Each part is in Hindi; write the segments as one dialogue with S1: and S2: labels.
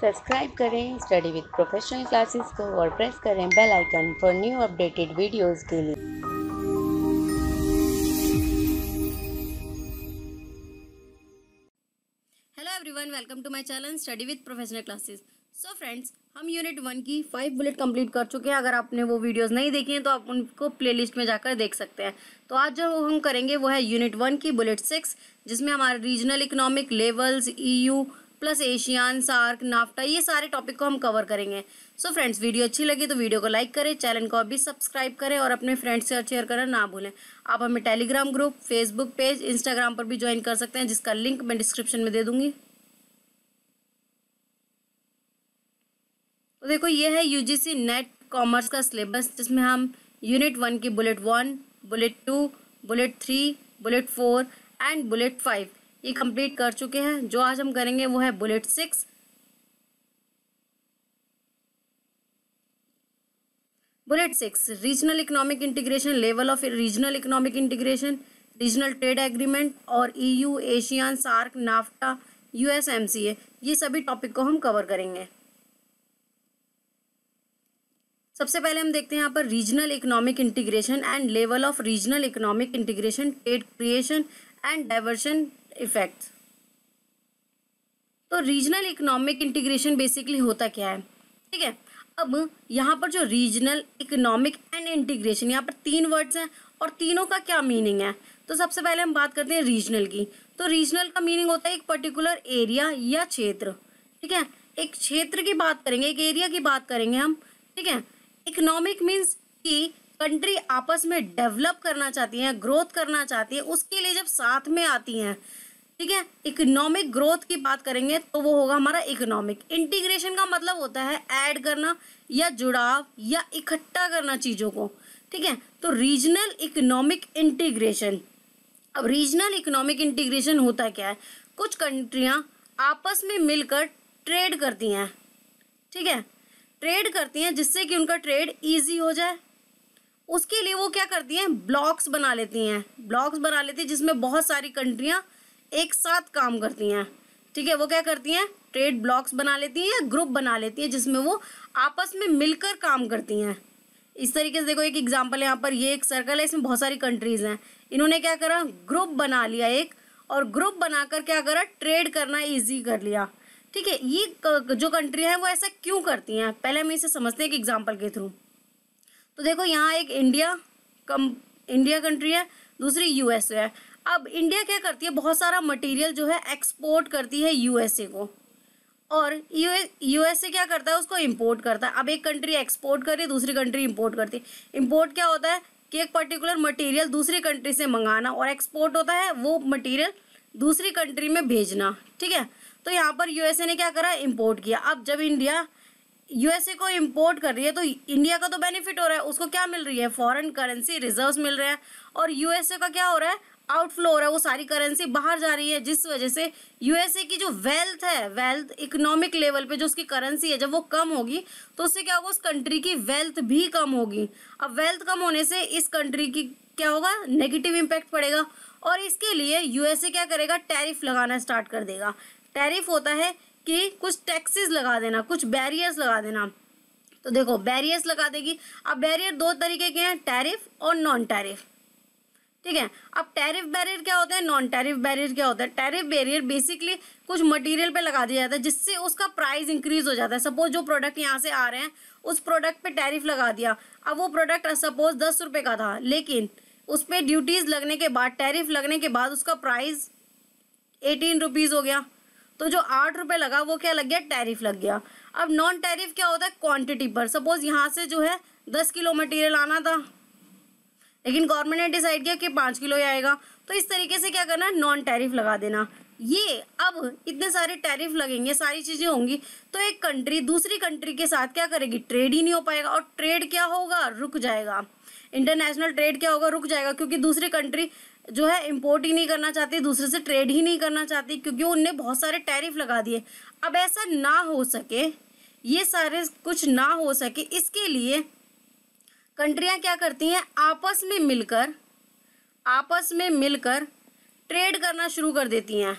S1: सब्सक्राइब करें स्टडी विद प्रोफेशनल क्लासेस को और प्रेस करें bell icon for new updated videos के लिए hello everyone welcome to my channel study with professional classes so friends हम यूनिट वन की फाइव बुलेट कंप्लीट कर चुके हैं अगर आपने वो वीडियोस नहीं देखे हैं तो आप उनको प्लेलिस्ट में जाकर देख सकते हैं तो आज जो हम करेंगे वो है यूनिट वन की बुलेट सिक्स जिसमें हमारे regional economic levels EU plus ASEAN SAARC NAFTA ये सारे टॉपिक को हम कवर करेंगे सो so फ्रेंड्स वीडियो अच्छी लगी तो वीडियो को लाइक करें चैनल को अभी सब्सक्राइब करें और अपने फ्रेंड्स से शेयर करना ना भूलें आप हमें Telegram group Facebook page Instagram पर भी ज्वाइन कर सकते हैं जिसका लिंक मैं डिस्क्रिप्शन में दे दूँगी तो देखो ये है यू नेट कॉमर्स का सिलेबस जिसमें हम यूनिट वन की bullet one bullet two bullet three bullet four and bullet five ये कंप्लीट कर चुके हैं जो आज हम करेंगे वो है bullet six bullet six regional economic integration level of regional economic integration regional trade agreement और EU ASEAN SAARC NAFTA USMCA ये सभी टॉपिक को हम कवर करेंगे सबसे पहले हम देखते हैं यहाँ पर regional economic integration and level of regional economic integration trade creation and diversion effect तो रीजनल इकोनॉमिक इंटीग्रेशन बेसिकली होता क्या है ठीक है अब यहाँ पर जो रीजनल इकोनॉमिक एंड इंटीग्रेशन यहाँ पर तीन वर्ड्स हैं और तीनों का क्या मीनिंग है तो सबसे पहले हम बात करते हैं रीजनल की तो रीजनल का मीनिंग होता है एक पर्टिकुलर एरिया या क्षेत्र ठीक है एक क्षेत्र की बात करेंगे एक एरिया की बात करेंगे हम ठीक है इकोनॉमिक मीन्स कि कंट्री आपस में डेवलप करना चाहती हैं ग्रोथ करना चाहती है उसके लिए जब साथ में आती हैं ठीक है इकोनॉमिक ग्रोथ की बात करेंगे तो वो होगा हमारा इकोनॉमिक इंटीग्रेशन का मतलब होता है ऐड करना या जुड़ाव या इकट्ठा करना चीज़ों को ठीक है तो रीजनल इकोनॉमिक इंटीग्रेशन अब रीजनल इकोनॉमिक इंटीग्रेशन होता क्या है कुछ कंट्रियाँ आपस में मिलकर ट्रेड करती हैं ठीक है ट्रेड करती हैं जिससे कि उनका ट्रेड ईजी हो जाए उसके लिए वो क्या करती हैं ब्लॉक्स बना लेती हैं ब्लॉक्स बना लेती हैं जिसमें बहुत सारी कंट्रियाँ एक साथ काम करती हैं ठीक है वो क्या करती हैं ट्रेड ब्लॉक्स बना लेती हैं या ग्रुप बना लेती हैं जिसमें वो आपस में मिलकर काम करती हैं इस तरीके से देखो एक एग्जाम्पल यहाँ पर ये एक सर्कल है इसमें बहुत सारी कंट्रीज़ हैं इन्होंने क्या करा ग्रुप बना लिया एक और ग्रुप बनाकर क्या करा ट्रेड करना ईजी कर लिया ठीक है ये जो कंट्री है वो ऐसा क्यों करती हैं पहले हम इसे समझते हैं एक एग्जाम्पल के थ्रू तो देखो यहाँ एक इंडिया कम इंडिया कंट्री है दूसरी यूएसए है अब इंडिया क्या करती है बहुत सारा मटेरियल जो है एक्सपोर्ट करती है यूएसए को और यू यूएसए क्या करता है उसको इम्पोर्ट करता है अब एक कंट्री एक्सपोर्ट कर रही है दूसरी कंट्री इम्पोर्ट करती है इम्पोर्ट क्या होता है कि एक पर्टिकुलर मटेरियल दूसरी कंट्री से मंगाना और एक्सपोर्ट होता है वो मटेरियल दूसरी कंट्री में भेजना ठीक है तो यहाँ पर यूएसए ने क्या करा इम्पोर्ट किया अब जब इंडिया यूएसए को इम्पोर्ट कर रही है तो इंडिया का तो बेनिफिट हो रहा है उसको क्या मिल रही है फॉरेन करेंसी रिजर्व्स मिल रहे हैं और यूएसए का क्या हो रहा है आउटफ्लो हो रहा है वो सारी करेंसी बाहर जा रही है जिस वजह से यूएसए की जो वेल्थ है वेल्थ इकोनॉमिक लेवल पे जो उसकी करेंसी है जब वो कम होगी तो उससे क्या होगा उस कंट्री की वेल्थ भी कम होगी अब वेल्थ कम होने से इस कंट्री की क्या होगा नेगेटिव इम्पैक्ट पड़ेगा और इसके लिए यूएसए क्या करेगा टैरिफ लगाना स्टार्ट कर देगा टैरिफ होता है कि कुछ टैक्सेस लगा देना कुछ बैरियर्स लगा देना तो देखो बैरियर्स लगा देगी अब बैरियर दो तरीके के हैं टैरिफ और नॉन टैरिफ ठीक है अब टैरिफ बैरियर क्या होता है नॉन टैरिफ बैरियर क्या होता है टैरिफ बैरियर बेसिकली कुछ मटेरियल पे लगा दिया जाता है जिससे उसका प्राइस इंक्रीज हो जाता है सपोज जो प्रोडक्ट यहाँ से आ रहे हैं उस प्रोडक्ट पे टैरिफ लगा दिया अब वो प्रोडक्ट सपोज दस रुपये का था लेकिन उस पर ड्यूटीज़ लगने के बाद टैरिफ लगने के बाद उसका प्राइस एटीन रुपीज़ हो गया तो जो आठ रुपये लगा वो क्या लग गया टैरिफ लग गया अब नॉन टैरिफ क्या होता है क्वांटिटी पर सपोज यहाँ से जो है दस किलो मटेरियल आना था लेकिन गवर्नमेंट ने डिसाइड किया कि पाँच किलो ही आएगा तो इस तरीके से क्या करना नॉन टैरिफ लगा देना ये अब इतने सारे टैरिफ लगेंगे सारी चीज़ें होंगी तो एक कंट्री दूसरी कंट्री के साथ क्या करेगी ट्रेड ही नहीं हो पाएगा और ट्रेड क्या होगा रुक जाएगा इंटरनेशनल ट्रेड क्या होगा रुक जाएगा क्योंकि दूसरी कंट्री जो है इम्पोर्ट ही नहीं करना चाहती दूसरे से ट्रेड ही नहीं करना चाहती क्योंकि उनने बहुत सारे टैरिफ लगा दिए अब ऐसा ना हो सके ये सारे कुछ ना हो सके इसके लिए कंट्रियाँ क्या करती हैं आपस में मिलकर आपस में मिलकर ट्रेड करना शुरू कर देती हैं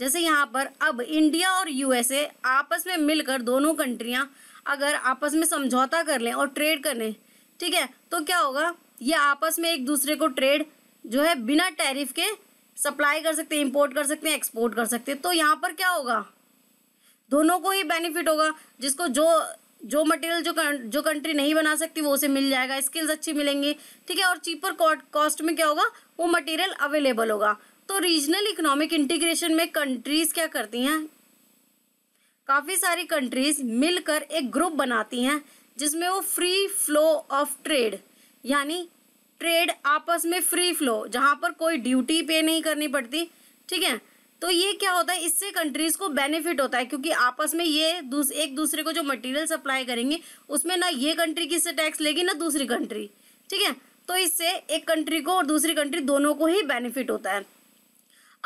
S1: जैसे यहाँ पर अब इंडिया और यूएसए आपस में मिलकर दोनों कंट्रियाँ अगर आपस में समझौता कर लें और ट्रेड कर लें ठीक है तो क्या होगा ये आपस में एक दूसरे को ट्रेड जो है बिना टैरिफ के सप्लाई कर सकते हैं इम्पोर्ट कर सकते हैं एक्सपोर्ट कर सकते हैं तो यहाँ पर क्या होगा दोनों को ही बेनिफिट होगा जिसको जो जो मटेरियल जो जो कंट्री नहीं बना सकती वो उसे मिल जाएगा स्किल्स अच्छी मिलेंगी ठीक है और चीपर कॉस्ट में क्या होगा वो मटेरियल अवेलेबल होगा तो रीजनल इकोनॉमिक इंटीग्रेशन में कंट्रीज क्या करती हैं काफ़ी सारी कंट्रीज मिलकर एक ग्रुप बनाती हैं जिसमें वो फ्री फ्लो ऑफ ट्रेड यानी ट्रेड आपस में फ्री फ्लो जहाँ पर कोई ड्यूटी पे नहीं करनी पड़ती ठीक है तो ये क्या होता है इससे कंट्रीज़ को बेनिफिट होता है क्योंकि आपस में ये दूस, एक दूसरे को जो मटेरियल सप्लाई करेंगे उसमें ना ये कंट्री किससे टैक्स लेगी ना दूसरी कंट्री ठीक है तो इससे एक कंट्री को और दूसरी कंट्री दोनों को ही बेनिफिट होता है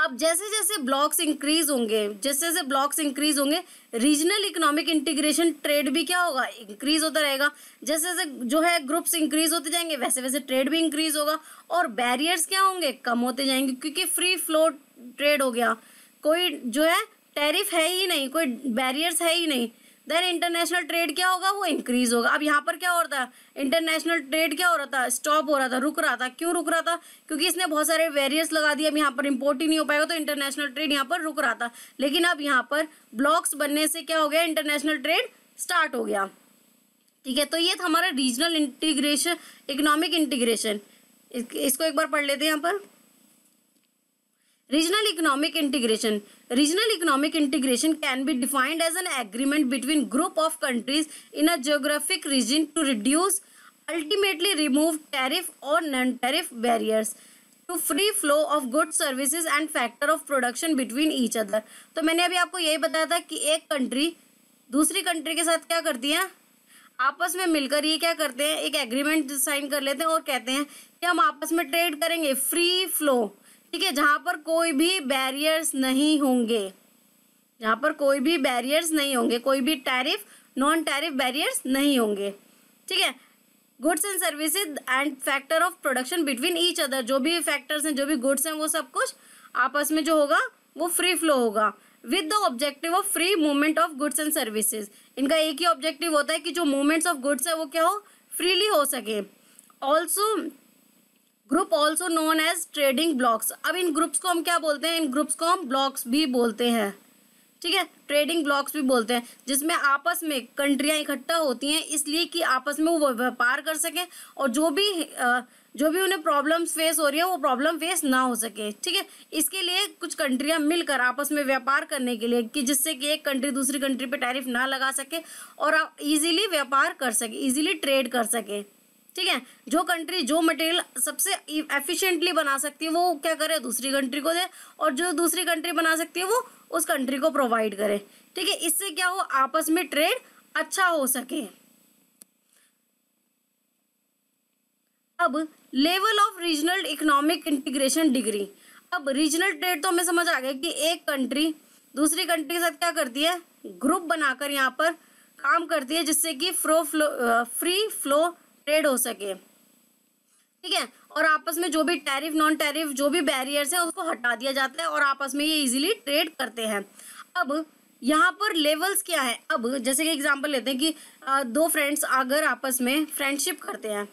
S1: अब जैसे जैसे ब्लॉक्स इंक्रीज होंगे जैसे जैसे ब्लॉक्स इंक्रीज होंगे रीजनल इकोनॉमिक इंटीग्रेशन ट्रेड भी क्या होगा इंक्रीज होता रहेगा जैसे जैसे जो है ग्रुप्स इंक्रीज होते जाएंगे वैसे वैसे ट्रेड भी इंक्रीज होगा और बैरियर्स क्या होंगे कम होते जाएंगे क्योंकि फ्री फ्लो ट्रेड हो गया कोई जो है टैरिफ है ही नहीं कोई बैरियर्स है ही नहीं देन इंटरनेशनल ट्रेड क्या होगा वो इंक्रीज होगा अब यहाँ पर क्या हो रहा था इंटरनेशनल ट्रेड क्या हो रहा था स्टॉप हो रहा था रुक रहा था क्यों रुक रहा था क्योंकि इसने बहुत सारे वेरियस लगा दिए अब यहाँ पर इम्पोर्ट ही नहीं हो पाएगा तो इंटरनेशनल ट्रेड यहाँ पर रुक रहा था लेकिन अब यहाँ पर ब्लॉक्स बनने से क्या हो गया इंटरनेशनल ट्रेड स्टार्ट हो गया ठीक है तो ये था हमारा रीजनल इंटीग्रेशन इकोनॉमिक इंटीग्रेशन इसको एक बार पढ़ लेते हैं यहाँ पर regional economic integration Regional economic integration can be defined as an agreement between group of countries in a geographic region to reduce, ultimately remove tariff or non-tariff barriers to free flow of good services and factor of production between each other तो मैंने अभी आपको यही बताया था कि एक कंट्री दूसरी कंट्री के साथ क्या करती है आपस में मिलकर ये क्या करते हैं एक एग्रीमेंट साइन कर लेते हैं और कहते हैं कि हम आपस में ट्रेड करेंगे फ्री फ्लो ठीक है जहाँ पर कोई भी बैरियर्स नहीं होंगे जहाँ पर कोई भी बैरियर्स नहीं होंगे कोई भी टैरिफ नॉन टैरिफ बैरियर्स नहीं होंगे ठीक है goods and services and factor of production between each other जो भी फैक्टर्स हैं जो भी गुड्स हैं वो सब कुछ आपस में जो होगा वो फ्री फ्लो होगा with the objective of free movement of goods and services इनका एक ही ऑब्जेक्टिव होता है कि जो मूवमेंट्स ऑफ गुड्स है वो क्या हो फ्रीली हो सके also group also known as trading blocks अब इन ग्रुप्स को हम क्या बोलते हैं इन ग्रुप्स को हम ब्लॉक्स भी बोलते हैं ठीक है ट्रेडिंग ब्लॉक्स भी बोलते हैं जिसमें आपस में कंट्रियाँ इकट्ठा होती हैं इसलिए कि आपस में वो व्यापार कर सकें और जो भी जो भी उन्हें प्रॉब्लम्स फेस हो रही है वो प्रॉब्लम फेस ना हो सके ठीक है इसके लिए कुछ कंट्रियाँ मिलकर आपस में व्यापार करने के लिए कि जिससे कि एक कंट्री दूसरी कंट्री पे टैरिफ ना लगा सके और आप ईजिली व्यापार कर सके ईजिली ट्रेड कर सके ठीक है जो कंट्री जो मटेरियल सबसे एफिशिएंटली e- बना सकती है वो क्या करे दूसरी कंट्री को दे और जो दूसरी कंट्री बना सकती है वो उस कंट्री को प्रोवाइड करे ठीक है इससे क्या हो आपस में ट्रेड अच्छा हो सके अब level of regional economic integration degree अब रीजनल ट्रेड तो हमें समझ आ गया कि एक कंट्री दूसरी कंट्री के साथ क्या करती है ग्रुप बनाकर यहाँ पर काम करती है जिससे कि fro flow free flow trade हो सके ठीक है और आपस में जो भी टैरिफ नॉन टैरिफ जो भी बैरियर्स हैं उसको हटा दिया जाता है और आपस में ये इजीली ट्रेड करते हैं अब यहाँ पर लेवल्स क्या है अब जैसे कि एग्जांपल लेते हैं कि दो फ्रेंड्स अगर आपस में फ्रेंडशिप करते हैं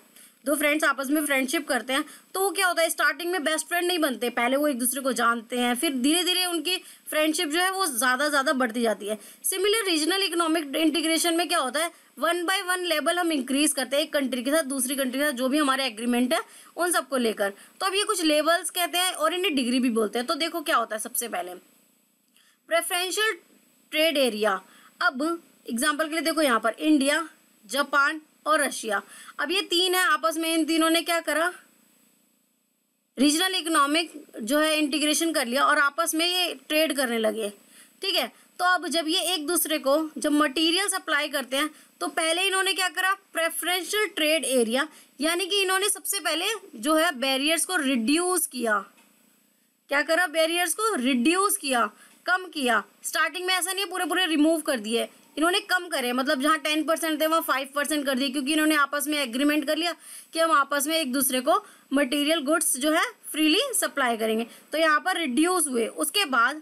S1: दो फ्रेंड्स आपस में फ्रेंडशिप करते हैं तो वो क्या होता है स्टार्टिंग में बेस्ट फ्रेंड नहीं बनते पहले वो एक दूसरे को जानते हैं फिर धीरे धीरे उनकी फ्रेंडशिप जो है वो ज़्यादा ज़्यादा बढ़ती जाती है सिमिलर रीजनल इकोनॉमिक इंटीग्रेशन में क्या होता है वन बाय वन लेवल हम इंक्रीज करते हैं एक कंट्री के साथ दूसरी कंट्री के साथ जो भी हमारे एग्रीमेंट है उन सबको लेकर तो अब ये कुछ लेवल्स कहते हैं और इन्हें डिग्री भी बोलते हैं तो देखो क्या होता है सबसे पहले प्रेफरेंशियल ट्रेड एरिया अब एग्जाम्पल के लिए देखो यहाँ पर इंडिया जापान और रशिया अब ये तीन है आपस में इन तीनों ने क्या करा रीजनल इकोनॉमिक जो है इंटीग्रेशन कर लिया और आपस में ये ट्रेड करने लगे ठीक है तो अब जब ये एक दूसरे को जब मटेरियल सप्लाई करते हैं तो पहले इन्होंने क्या करा प्रेफरेंशियल ट्रेड एरिया यानी कि इन्होंने सबसे पहले जो है बैरियर्स को रिड्यूस किया क्या करा बैरियर्स को रिड्यूस किया कम किया स्टार्टिंग में ऐसा नहीं है पूरे पूरे रिमूव कर दिए इन्होंने कम करे मतलब जहाँ टेन परसेंट थे वहाँ फाइव परसेंट कर दिए क्योंकि इन्होंने आपस में एग्रीमेंट कर लिया कि हम आपस में एक दूसरे को मटेरियल गुड्स जो है फ्रीली सप्लाई करेंगे तो यहाँ पर रिड्यूस हुए उसके बाद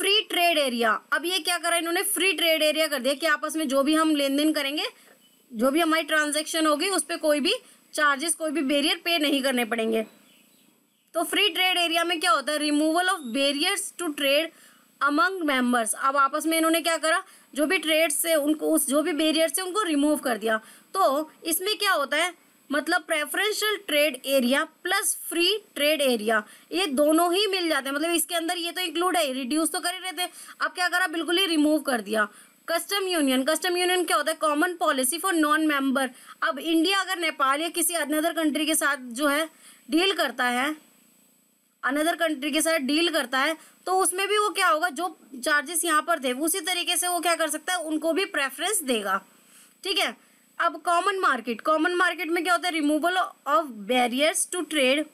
S1: फ्री ट्रेड एरिया अब ये क्या करा इन्होंने फ्री ट्रेड एरिया कर दिया कि आपस में जो भी हम लेन देन करेंगे जो भी हमारी ट्रांजेक्शन होगी उस पर कोई भी चार्जेस कोई भी बेरियर पे नहीं करने पड़ेंगे तो फ्री ट्रेड एरिया में क्या होता है removal of barriers to trade among members अब आपस में इन्होंने क्या करा जो भी ट्रेड से उनको उस जो भी बेरियर से उनको रिमूव कर दिया तो इसमें क्या होता है मतलब preferential trade area plus free trade area ये दोनों ही मिल जाते हैं मतलब इसके अंदर ये तो इंक्लूड है रिड्यूस तो कर ही रहे थे अब क्या करा बिल्कुल ही रिमूव कर दिया कस्टम यूनियन कस्टम यूनियन क्या होता है common policy for non member अब इंडिया अगर नेपाल या किसी अनदर कंट्री के साथ जो है डील करता है अनदर कंट्री के साथ डील करता है तो उसमें भी वो क्या होगा जो चार्जेस यहाँ पर थे उसी तरीके से वो क्या कर सकता है उनको भी प्रेफरेंस देगा ठीक है अब कॉमन मार्केट कॉमन मार्केट में क्या होता है removal of barriers to trade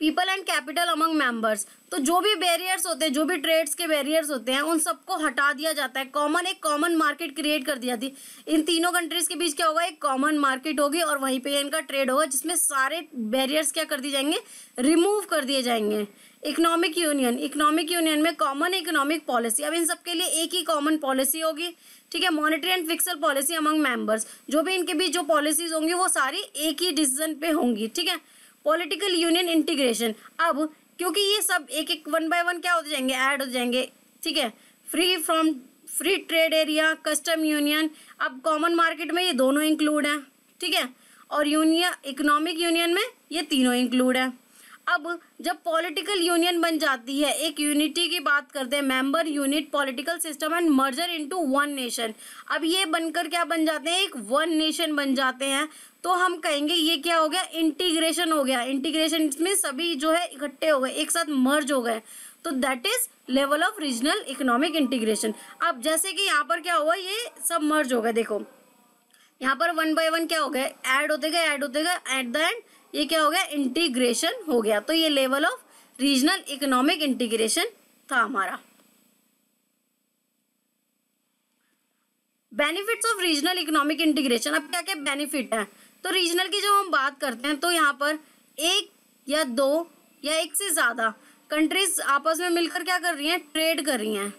S1: people and capital among members तो जो भी बैरियर्स होते हैं जो भी ट्रेड्स के बैरियर्स होते हैं उन सबको हटा दिया जाता है कॉमन एक कॉमन मार्केट क्रिएट कर दी जाती है इन तीनों कंट्रीज के बीच क्या होगा एक कॉमन मार्केट होगी और वहीं पे इनका ट्रेड होगा जिसमें सारे बैरियर्स क्या कर दिए जाएंगे रिमूव कर दिए जाएंगे इकोनॉमिक यूनियन इकोनॉमिक यूनियन में कॉमन इकोनॉमिक पॉलिसी अब इन सब के लिए एक ही कॉमन पॉलिसी होगी ठीक है monetary and fiscal policy among members जो भी इनके बीच जो पॉलिसीज होंगी वो सारी एक ही डिसीजन पे होंगी ठीक है पॉलिटिकल यूनियन इंटीग्रेशन अब क्योंकि ये सब एक एक वन बाय वन क्या हो जाएंगे ऐड हो जाएंगे ठीक है free from free trade area custom union अब कॉमन मार्केट में ये दोनों इंक्लूड हैं ठीक है और यूनियन इकोनॉमिक यूनियन में ये तीनों इंक्लूड है अब जब पॉलिटिकल यूनियन बन जाती है एक यूनिटी की बात करते हैं member unit political system and merger into one nation अब ये बनकर क्या बन जाते हैं एक वन नेशन बन जाते हैं तो हम कहेंगे ये क्या हो गया इंटीग्रेशन हो गया इंटीग्रेशन में सभी जो है इकट्ठे हो गए एक साथ मर्ज हो गए तो that is level of regional economic integration अब जैसे कि यहाँ पर क्या हुआ ये सब मर्ज हो गए देखो यहाँ पर वन बाय वन क्या हो गया एड होते गए ऐड होते गए एट द एंड ये क्या हो गया इंटीग्रेशन हो गया तो ये level of regional economic integration था हमारा benefits of regional economic integration अब क्या क्या बेनिफिट है तो रीजनल की जब हम बात करते हैं तो यहाँ पर एक या दो या एक से ज़्यादा कंट्रीज आपस में मिलकर क्या कर रही हैं ट्रेड कर रही हैं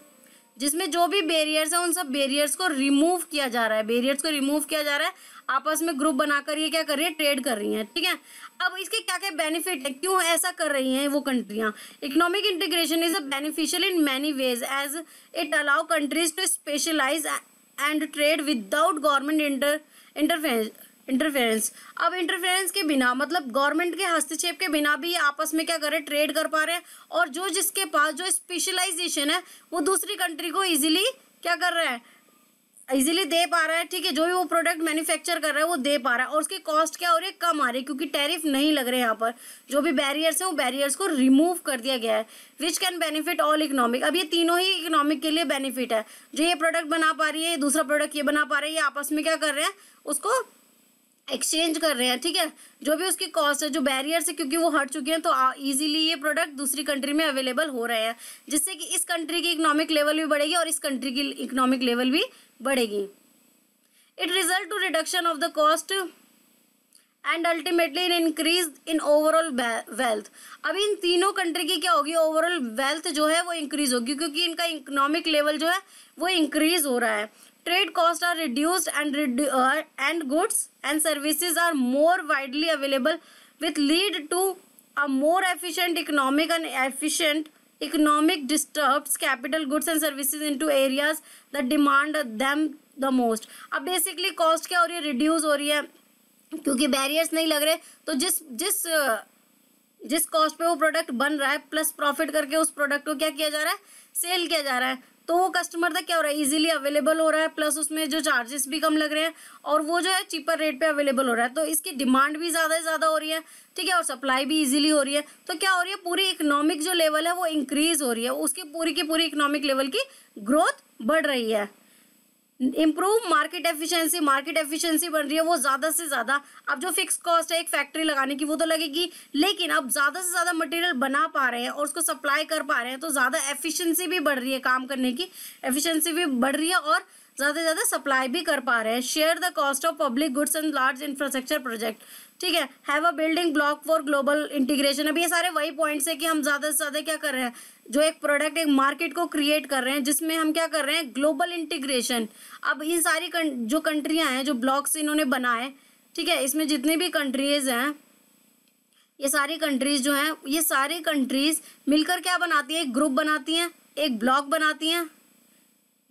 S1: जिसमें जो भी बेरियर्स हैं उन सब बेरियर्स को रिमूव किया जा रहा है बेरियर्स को रिमूव किया जा रहा है आपस में ग्रुप बनाकर ये क्या कर रही है ट्रेड कर रही हैं ठीक है अब इसके क्या क्या बेनिफिट है क्यों ऐसा कर रही हैं वो कंट्रियाँ economic integration is a beneficial in many ways as it allow countries to specialise and trade without government inter interference interference अब इंटरफेरेंस के बिना मतलब गवर्नमेंट के हस्तक्षेप के बिना भी आपस में क्या करें ट्रेड कर पा रहे हैं और जो जिसके पास जो स्पेशलाइजेशन है वो दूसरी कंट्री को इजीली क्या कर रहे हैं इजीली दे पा रहा है ठीक है जो भी वो प्रोडक्ट मैन्युफैक्चर कर रहा है वो दे पा रहा है और उसकी कॉस्ट क्या हो रही है कम आ रही है क्योंकि टैरिफ नहीं लग रहे यहाँ पर जो भी बैरियर्स हैं वो बैरियर्स को रिमूव कर दिया गया है which can benefit all economic अब ये तीनों ही इकोनॉमिक के लिए बेनिफिट है जो ये प्रोडक्ट बना पा रही है दूसरा प्रोडक्ट ये बना पा रहे हैं ये आपस में क्या कर रहे हैं उसको एक्सचेंज कर रहे हैं ठीक है जो भी उसकी कॉस्ट है जो बैरियर्स है क्योंकि वो हट चुके हैं तो इजीली ये प्रोडक्ट दूसरी कंट्री में अवेलेबल हो रहे हैं जिससे कि इस कंट्री की इकोनॉमिक लेवल भी बढ़ेगी और इस कंट्री की इकोनॉमिक लेवल भी बढ़ेगी it result to reduction of the cost and ultimately in increase in overall wealth अभी इन तीनों कंट्री की क्या होगी ओवरऑल वेल्थ जो है वो इंक्रीज होगी क्योंकि इनका इकोनॉमिक लेवल जो है वो इंक्रीज हो रहा है trade cost are reduce and and goods and services are more widely available with lead to a more efficient economic and efficient economic disturbs capital goods and services into areas that demand them the most अब basically cost क्या हो रही है reduce हो रही है क्योंकि barriers नहीं लग रहे तो जिस जिस जिस कॉस्ट पे वो प्रोडक्ट बन रहा है प्लस प्रॉफिट करके उस प्रोडक्ट को क्या किया जा रहा है सेल किया जा रहा है तो वो कस्टमर तक क्या हो रहा है इजीली अवेलेबल हो रहा है प्लस उसमें जो चार्जेस भी कम लग रहे हैं और वो जो है चीपर रेट पे अवेलेबल हो रहा है तो इसकी डिमांड भी ज़्यादा से ज़्यादा हो रही है ठीक है और सप्लाई भी इजीली हो रही है तो क्या हो रही है पूरी इकोनॉमिक जो लेवल है वो इंक्रीज़ हो रही है उसकी पूरी की पूरी इकोनॉमिक लेवल की ग्रोथ बढ़ रही है improve market efficiency market efficiency बन रही है वो ज़्यादा से ज़्यादा अब जो फिक्स कॉस्ट है एक फैक्ट्री लगाने की वो तो लगेगी लेकिन अब ज़्यादा से ज़्यादा मटेरियल बना पा रहे हैं और उसको सप्लाई कर पा रहे हैं तो ज़्यादा एफिशिएंसी भी बढ़ रही है काम करने की एफिशिएंसी भी बढ़ रही है और ज़्यादा से ज़्यादा सप्लाई भी कर पा रहे हैं share the cost of public goods and large infrastructure project ठीक है have a building block for global integration अभी ये सारे वही पॉइंट्स है कि हम ज़्यादा से ज़्यादा क्या कर रहे हैं जो एक प्रोडक्ट एक मार्केट को क्रिएट कर रहे हैं जिसमें हम क्या कर रहे हैं ग्लोबल इंटीग्रेशन अब इन सारी कं, जो कंट्रियाँ हैं जो ब्लॉक्स इन्होंने बनाए ठीक है इसमें जितनी भी कंट्रीज़ हैं ये सारी कंट्रीज़ जो हैं ये सारी कंट्रीज़ मिलकर क्या बनाती हैं एक ग्रुप बनाती हैं एक ब्लॉक बनाती हैं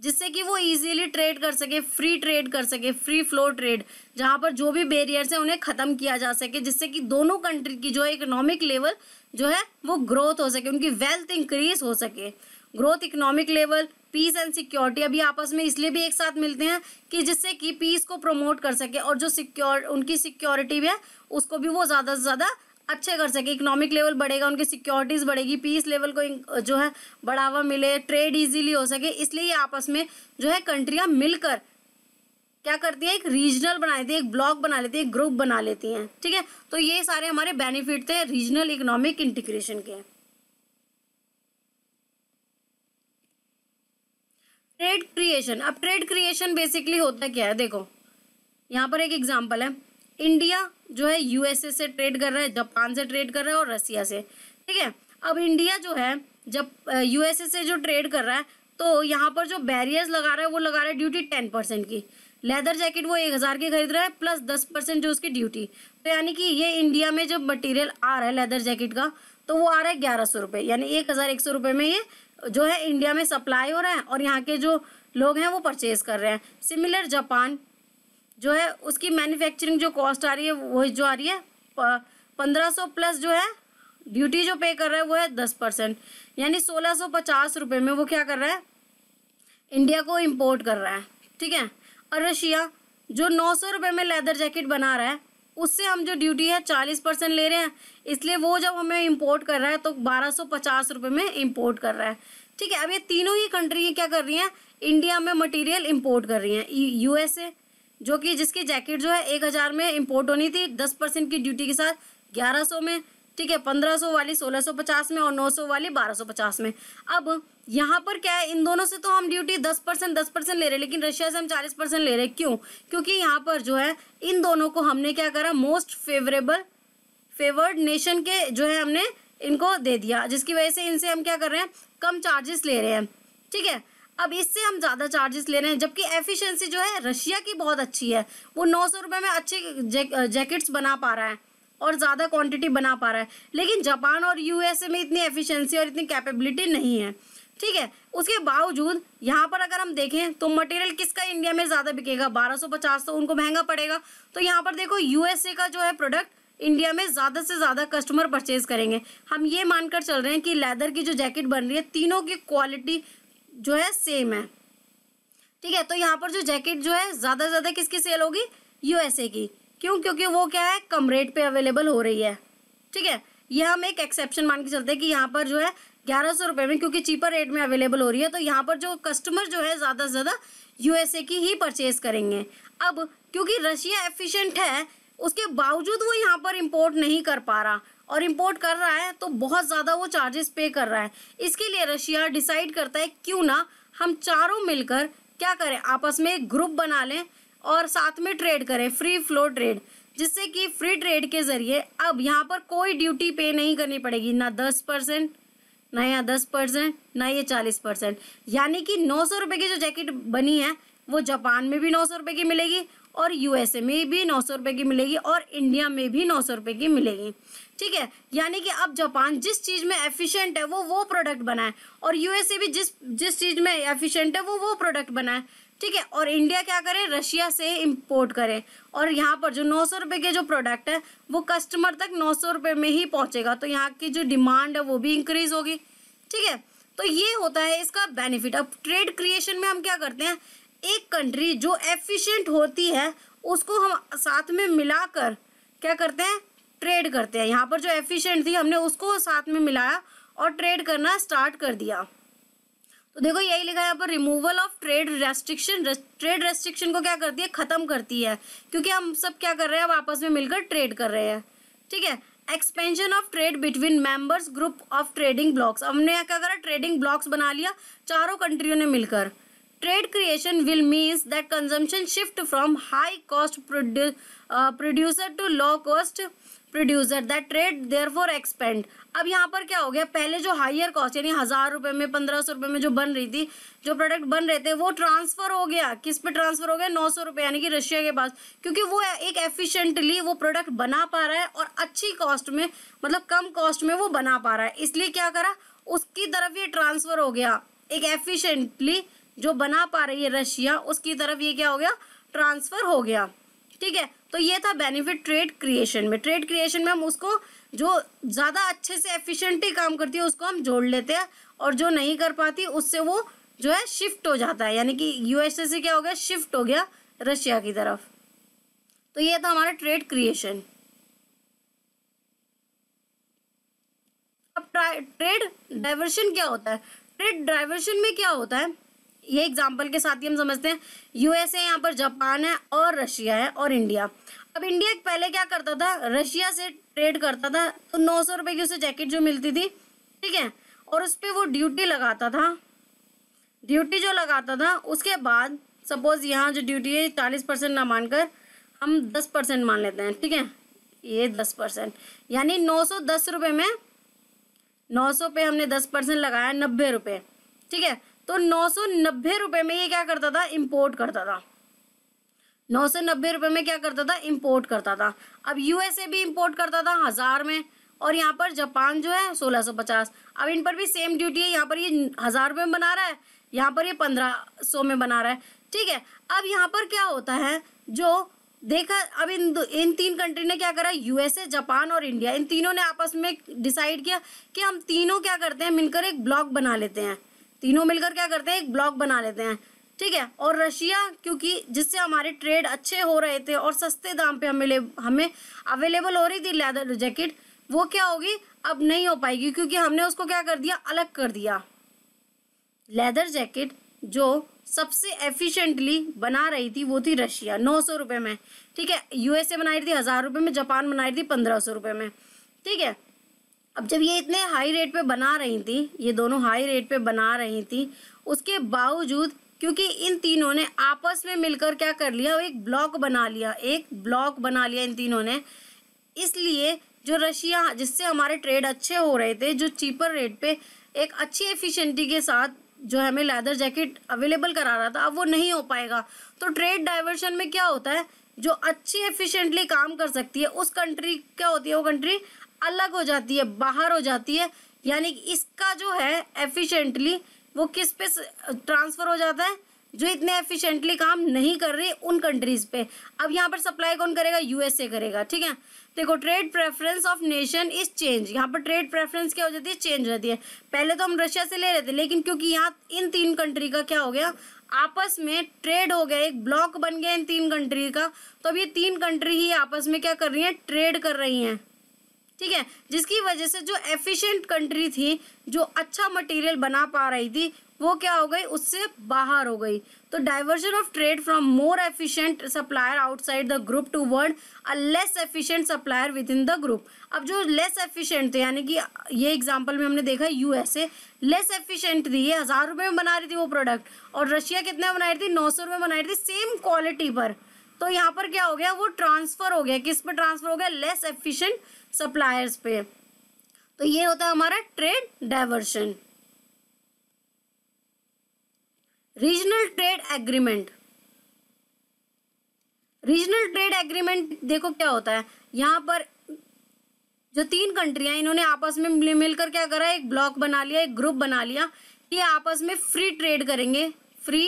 S1: जिससे कि वो इजीली ट्रेड कर सके फ्री ट्रेड कर सके फ्री फ्लो ट्रेड जहाँ पर जो भी बेरियर्स हैं उन्हें ख़त्म किया जा सके जिससे कि दोनों कंट्री की जो है इकोनॉमिक लेवल जो है वो ग्रोथ हो सके उनकी वेल्थ इंक्रीज हो सके growth economic level peace and security अभी आपस में इसलिए भी एक साथ मिलते हैं कि जिससे कि पीस को प्रमोट कर सके और जो सिक्योर उनकी सिक्योरिटी भी है उसको भी वो ज़्यादा से ज़्यादा अच्छे कर सके इकोनॉमिक लेवल बढ़ेगा उनकी सिक्योरिटीज़ बढ़ेगी पीस लेवल को जो है बढ़ावा मिले ट्रेड इजीली हो सके इसलिए ये आपस में जो है कंट्रियाँ मिलकर क्या करती है एक रीजनल बना लेती है एक ब्लॉक बना लेती है एक ग्रुप बना लेती हैं ठीक है तो ये सारे हमारे बेनिफिट थे रीजनल इकोनॉमिक इंटीग्रेशन के ट्रेड क्रिएशन अब ट्रेड क्रिएशन बेसिकली होता क्या है देखो यहाँ पर एक एग्जाम्पल है इंडिया जो है यूएसए से ट्रेड कर रहा है जापान से ट्रेड कर रहा है और रसिया से ठीक है अब इंडिया जो है जब यूएसए से जो ट्रेड कर रहा है तो यहाँ पर जो बैरियर्स लगा रहा है वो लगा रहा है ड्यूटी टेन परसेंट की लेदर जैकेट वो एक हज़ार की खरीद रहा है प्लस दस परसेंट जो उसकी ड्यूटी तो यानी कि ये इंडिया में जब मटेरियल आ रहा है लेदर जैकेट का तो वो आ रहा है ग्यारह सौ रुपये यानी एक हज़ार एक सौ रुपये में ये जो है इंडिया में सप्लाई हो रहा है और यहाँ के जो लोग हैं वो परचेज कर रहे हैं सिमिलर जापान जो है उसकी मैन्युफैक्चरिंग जो कॉस्ट आ रही है वो जो आ रही है पंद्रह सौ प्लस जो है ड्यूटी जो पे कर रहा है वो है दस परसेंट यानी सोलह सौ पचास रुपये में वो क्या कर रहा है इंडिया को इम्पोर्ट कर रहा है ठीक है और रशिया जो नौ सौ रुपये में लेदर जैकेट बना रहा है उससे हम जो ड्यूटी है चालीस परसेंट ले रहे हैं इसलिए वो जब हमें इम्पोर्ट कर रहा है तो बारह सौ पचास रुपये में इम्पोर्ट कर रहा है ठीक है अब ये तीनों ही कंट्री क्या कर रही हैं इंडिया में मटेरियल इम्पोर्ट कर रही हैं यूएसए जो कि जिसकी जैकेट जो है एक हज़ार में इम्पोर्ट होनी थी दस परसेंट की ड्यूटी के साथ ग्यारह सौ में ठीक है पंद्रह सौ वाली सोलह सौ पचास में और नौ सौ वाली बारह सौ पचास में अब यहाँ पर क्या है इन दोनों से तो हम ड्यूटी दस परसेंट दस परसेंट ले रहे हैं लेकिन रशिया से हम चालीस परसेंट ले रहे हैं क्यों क्योंकि यहाँ पर जो है इन दोनों को हमने क्या करा मोस्ट फेवरेबल फेवर्ड नेशन के जो है हमने इनको दे दिया जिसकी वजह से इनसे हम क्या कर रहे हैं कम चार्जेस ले रहे हैं ठीक है अब इससे हम ज़्यादा चार्जेस ले रहे हैं जबकि एफिशिएंसी जो है रशिया की बहुत अच्छी है वो नौ सौ रुपये में अच्छे जैकेट्स बना पा रहा है और ज़्यादा क्वांटिटी बना पा रहा है लेकिन जापान और यूएसए में इतनी एफिशिएंसी और इतनी कैपेबिलिटी नहीं है ठीक है उसके बावजूद यहाँ पर अगर हम देखें तो मटेरियल किसका इंडिया में ज़्यादा बिकेगा बारह सौ पचास तो उनको महंगा पड़ेगा तो यहाँ पर देखो यूएसए का जो है प्रोडक्ट इंडिया में ज़्यादा से ज़्यादा कस्टमर परचेज करेंगे हम ये मानकर चल रहे हैं कि लेदर की जो जैकेट बन रही है तीनों की क्वालिटी जो है सेम है ठीक है तो यहाँ पर जो जैकेट जो है ज़्यादा से ज़्यादा किसकी सेल होगी यूएसए की क्यों क्योंकि वो क्या है कम रेट पे अवेलेबल हो रही है ठीक है यह हम एक एक्सेप्शन मान के चलते हैं कि यहाँ पर जो है ग्यारह सौ रुपये में क्योंकि चीपर रेट में अवेलेबल हो रही है तो यहाँ पर जो कस्टमर जो है ज़्यादा से ज़्यादा यूएसए की ही परचेज करेंगे अब क्योंकि रशिया एफिशिएंट है उसके बावजूद वो यहाँ पर इम्पोर्ट नहीं कर पा रहा और इम्पोर्ट कर रहा है तो बहुत ज़्यादा वो चार्जेस पे कर रहा है इसके लिए रशिया डिसाइड करता है क्यों ना हम चारों मिलकर क्या करें आपस में एक ग्रुप बना लें और साथ में ट्रेड करें फ्री फ्लो ट्रेड जिससे कि फ्री ट्रेड के ज़रिए अब यहाँ पर कोई ड्यूटी पे नहीं करनी पड़ेगी ना दस परसेंट ना यहाँ दस परसेंट ना ये चालीस परसेंट यानी कि नौ सौ रुपये की जो जैकेट बनी है वो जापान में भी नौ सौ रुपये की मिलेगी और यूएसए में भी नौ सौ रुपये की मिलेगी और इंडिया में भी नौ सौ रुपये की मिलेगी ठीक है यानी कि अब जापान जिस चीज़ में एफिशिएंट है वो वो प्रोडक्ट बनाए और यूएसए भी जिस जिस चीज़ में एफिशिएंट है वो वो प्रोडक्ट बनाए ठीक है और इंडिया क्या करे रशिया से इम्पोर्ट करे और यहाँ पर जो नौ सौ रुपये के जो प्रोडक्ट है वो कस्टमर तक नौ सौ रुपये में ही पहुँचेगा तो यहाँ की जो डिमांड है वो भी इंक्रीज होगी ठीक है तो ये होता है इसका बेनिफिट अब ट्रेड क्रिएशन में हम क्या करते हैं एक कंट्री जो एफिशिएंट होती है उसको हम साथ में मिलाकर क्या करते हैं ट्रेड करते हैं यहाँ पर जो एफिशिएंट थी हमने उसको साथ में मिलाया और ट्रेड करना स्टार्ट कर दिया तो देखो यही लिखा है यहाँ पर removal of trade restriction trade restriction को क्या करती है ख़त्म करती है क्योंकि हम सब क्या कर रहे हैं आपस में मिलकर ट्रेड कर रहे हैं ठीक है expansion of trade between members group of trading blocks हमने क्या करा ट्रेडिंग ब्लॉक्स बना लिया चारों कंट्रियों ने मिलकर trade creation will means that consumption shift from high cost producer to low cost producer that trade there for expand अब यहाँ पर क्या हो गया पहले जो हायर कॉस्ट यानी हज़ार रुपये में पंद्रह सौ रुपये में जो बन रही थी जो प्रोडक्ट बन रहे थे वो ट्रांसफ़र हो गया किस पे ट्रांसफ़र हो गया नौ सौ रुपये यानी कि रशिया के पास क्योंकि वो एक एफिशिएंटली वो प्रोडक्ट बना पा रहा है और अच्छी कॉस्ट में मतलब कम कॉस्ट में वो बना पा रहा है इसलिए क्या करा उसकी तरफ ये ट्रांसफ़र हो गया एक एफिशेंटली जो बना पा रही है रशिया उसकी तरफ ये क्या हो गया ट्रांसफर हो गया ठीक है तो ये था बेनिफिट ट्रेड क्रिएशन में ट्रेड क्रिएशन में हम उसको जो ज़्यादा अच्छे से एफिशिएंटली काम करती है उसको हम जोड़ लेते हैं और जो नहीं कर पाती उससे वो जो है शिफ्ट हो जाता है यानी कि यूएसए से क्या हो गया शिफ्ट हो गया रशिया की तरफ तो ये था हमारा ट्रेड क्रिएशन अब ट्रेड डाइवर्शन क्या होता है ट्रेड डाइवर्शन में क्या होता है ये एग्जाम्पल के साथ ही हम समझते हैं यूएसए यहाँ पर जापान है और रशिया है और इंडिया अब इंडिया पहले क्या करता था रशिया से ट्रेड करता था तो नौ सौ रुपए की उसे जैकेट जो मिलती थी ठीक है और उस पर वो ड्यूटी लगाता था ड्यूटी जो लगाता था उसके बाद सपोज यहाँ जो ड्यूटी है चालीस परसेंट ना मानकर हम दस परसेंट मान लेते हैं ठीक है ये दस परसेंट यानी नौ सौ दस रुपये में नौ सौ पे हमने दस परसेंट लगाया नब्बे रुपये ठीक है तो नौ सौ नब्बे रुपये में ये क्या करता था इम्पोर्ट करता था नौ सौ नब्बे रुपये में क्या करता था इम्पोर्ट करता था अब यूएसए भी इम्पोर्ट करता था हज़ार में और यहाँ पर जापान जो है सोलह सौ पचास अब इन पर भी सेम ड्यूटी है यहाँ पर ये हज़ार रुपये में बना रहा है यहाँ पर ये पंद्रह सौ में बना रहा है ठीक है अब यहाँ पर क्या होता है जो देखा अब इन इन तीन कंट्री ने क्या करा यूएसए जापान और इंडिया इन तीनों ने आपस में डिसाइड किया कि हम तीनों क्या करते हैं मिलकर एक ब्लॉक बना लेते हैं तीनों मिलकर क्या करते हैं एक ब्लॉक बना लेते हैं ठीक है और रशिया क्योंकि जिससे हमारे ट्रेड अच्छे हो रहे थे और सस्ते दाम पे हमें हमें अवेलेबल हो रही थी लेदर जैकेट वो क्या होगी अब नहीं हो पाएगी क्योंकि हमने उसको क्या कर दिया अलग कर दिया लेदर जैकेट जो सबसे एफिशिएंटली बना रही थी वो थी रशिया नौ सौ रुपये में ठीक है यूएसए बना रही थी हज़ार रुपये में जापान बनाई थी पंद्रह सौ रुपये में ठीक है अब जब ये इतने हाई रेट पे बना रही थी ये दोनों हाई रेट पे बना रही थी उसके बावजूद क्योंकि इन तीनों ने आपस में मिलकर क्या कर लिया एक ब्लॉक बना लिया एक ब्लॉक बना लिया इन तीनों ने इसलिए जो रशिया जिससे हमारे ट्रेड अच्छे हो रहे थे जो चीपर रेट पे एक अच्छी एफिशिएंटी के साथ जो हमें लेदर जैकेट अवेलेबल करा रहा था अब वो नहीं हो पाएगा तो ट्रेड डाइवर्शन में क्या होता है जो अच्छी एफिशिएंटली काम कर सकती है उस कंट्री क्या होती है वो कंट्री अलग हो जाती है बाहर हो जाती है यानी कि इसका जो है एफिशिएंटली वो किस पे ट्रांसफर हो जाता है जो इतने एफिशिएंटली काम नहीं कर रही उन कंट्रीज पे अब यहाँ पर सप्लाई कौन करेगा यूएसए करेगा ठीक है देखो trade preference of nation is change यहाँ पर ट्रेड प्रेफरेंस क्या हो जाती है चेंज हो जाती है पहले तो हम रशिया से ले रहे थे लेकिन क्योंकि यहाँ इन तीन कंट्री का क्या हो गया आपस में ट्रेड हो गए एक ब्लॉक बन गया इन तीन कंट्री का तो अब ये तीन कंट्री ही आपस में क्या कर रही हैं ट्रेड कर रही हैं ठीक है जिसकी वजह से जो एफिशिएंट कंट्री थी जो अच्छा मटेरियल बना पा रही थी वो क्या हो गई उससे बाहर हो गई तो diversion of trade from more efficient supplier outside the group toward a less efficient supplier within the group अब जो लेस एफिशिएंट थे यानी कि ये एग्जांपल में हमने देखा यूएसए लेस एफिशिएंट थी ये हज़ार रुपये में बना रही थी वो प्रोडक्ट और रशिया कितने बना रही थी नौ सौ रुपये बना रही थी सेम क्वालिटी पर तो यहाँ पर क्या हो गया वो ट्रांसफ़र हो गया किस पर ट्रांसफ़र हो गया लेस एफिशियंट सप्लायर्स पे तो ये होता है हमारा trade diversion regional trade agreement regional trade agreement देखो क्या होता है यहाँ पर जो तीन कंट्रियाँ इन्होंने आपस में मिलकर क्या करा एक ब्लॉक बना लिया एक ग्रुप बना लिया कि आपस में फ्री ट्रेड करेंगे फ्री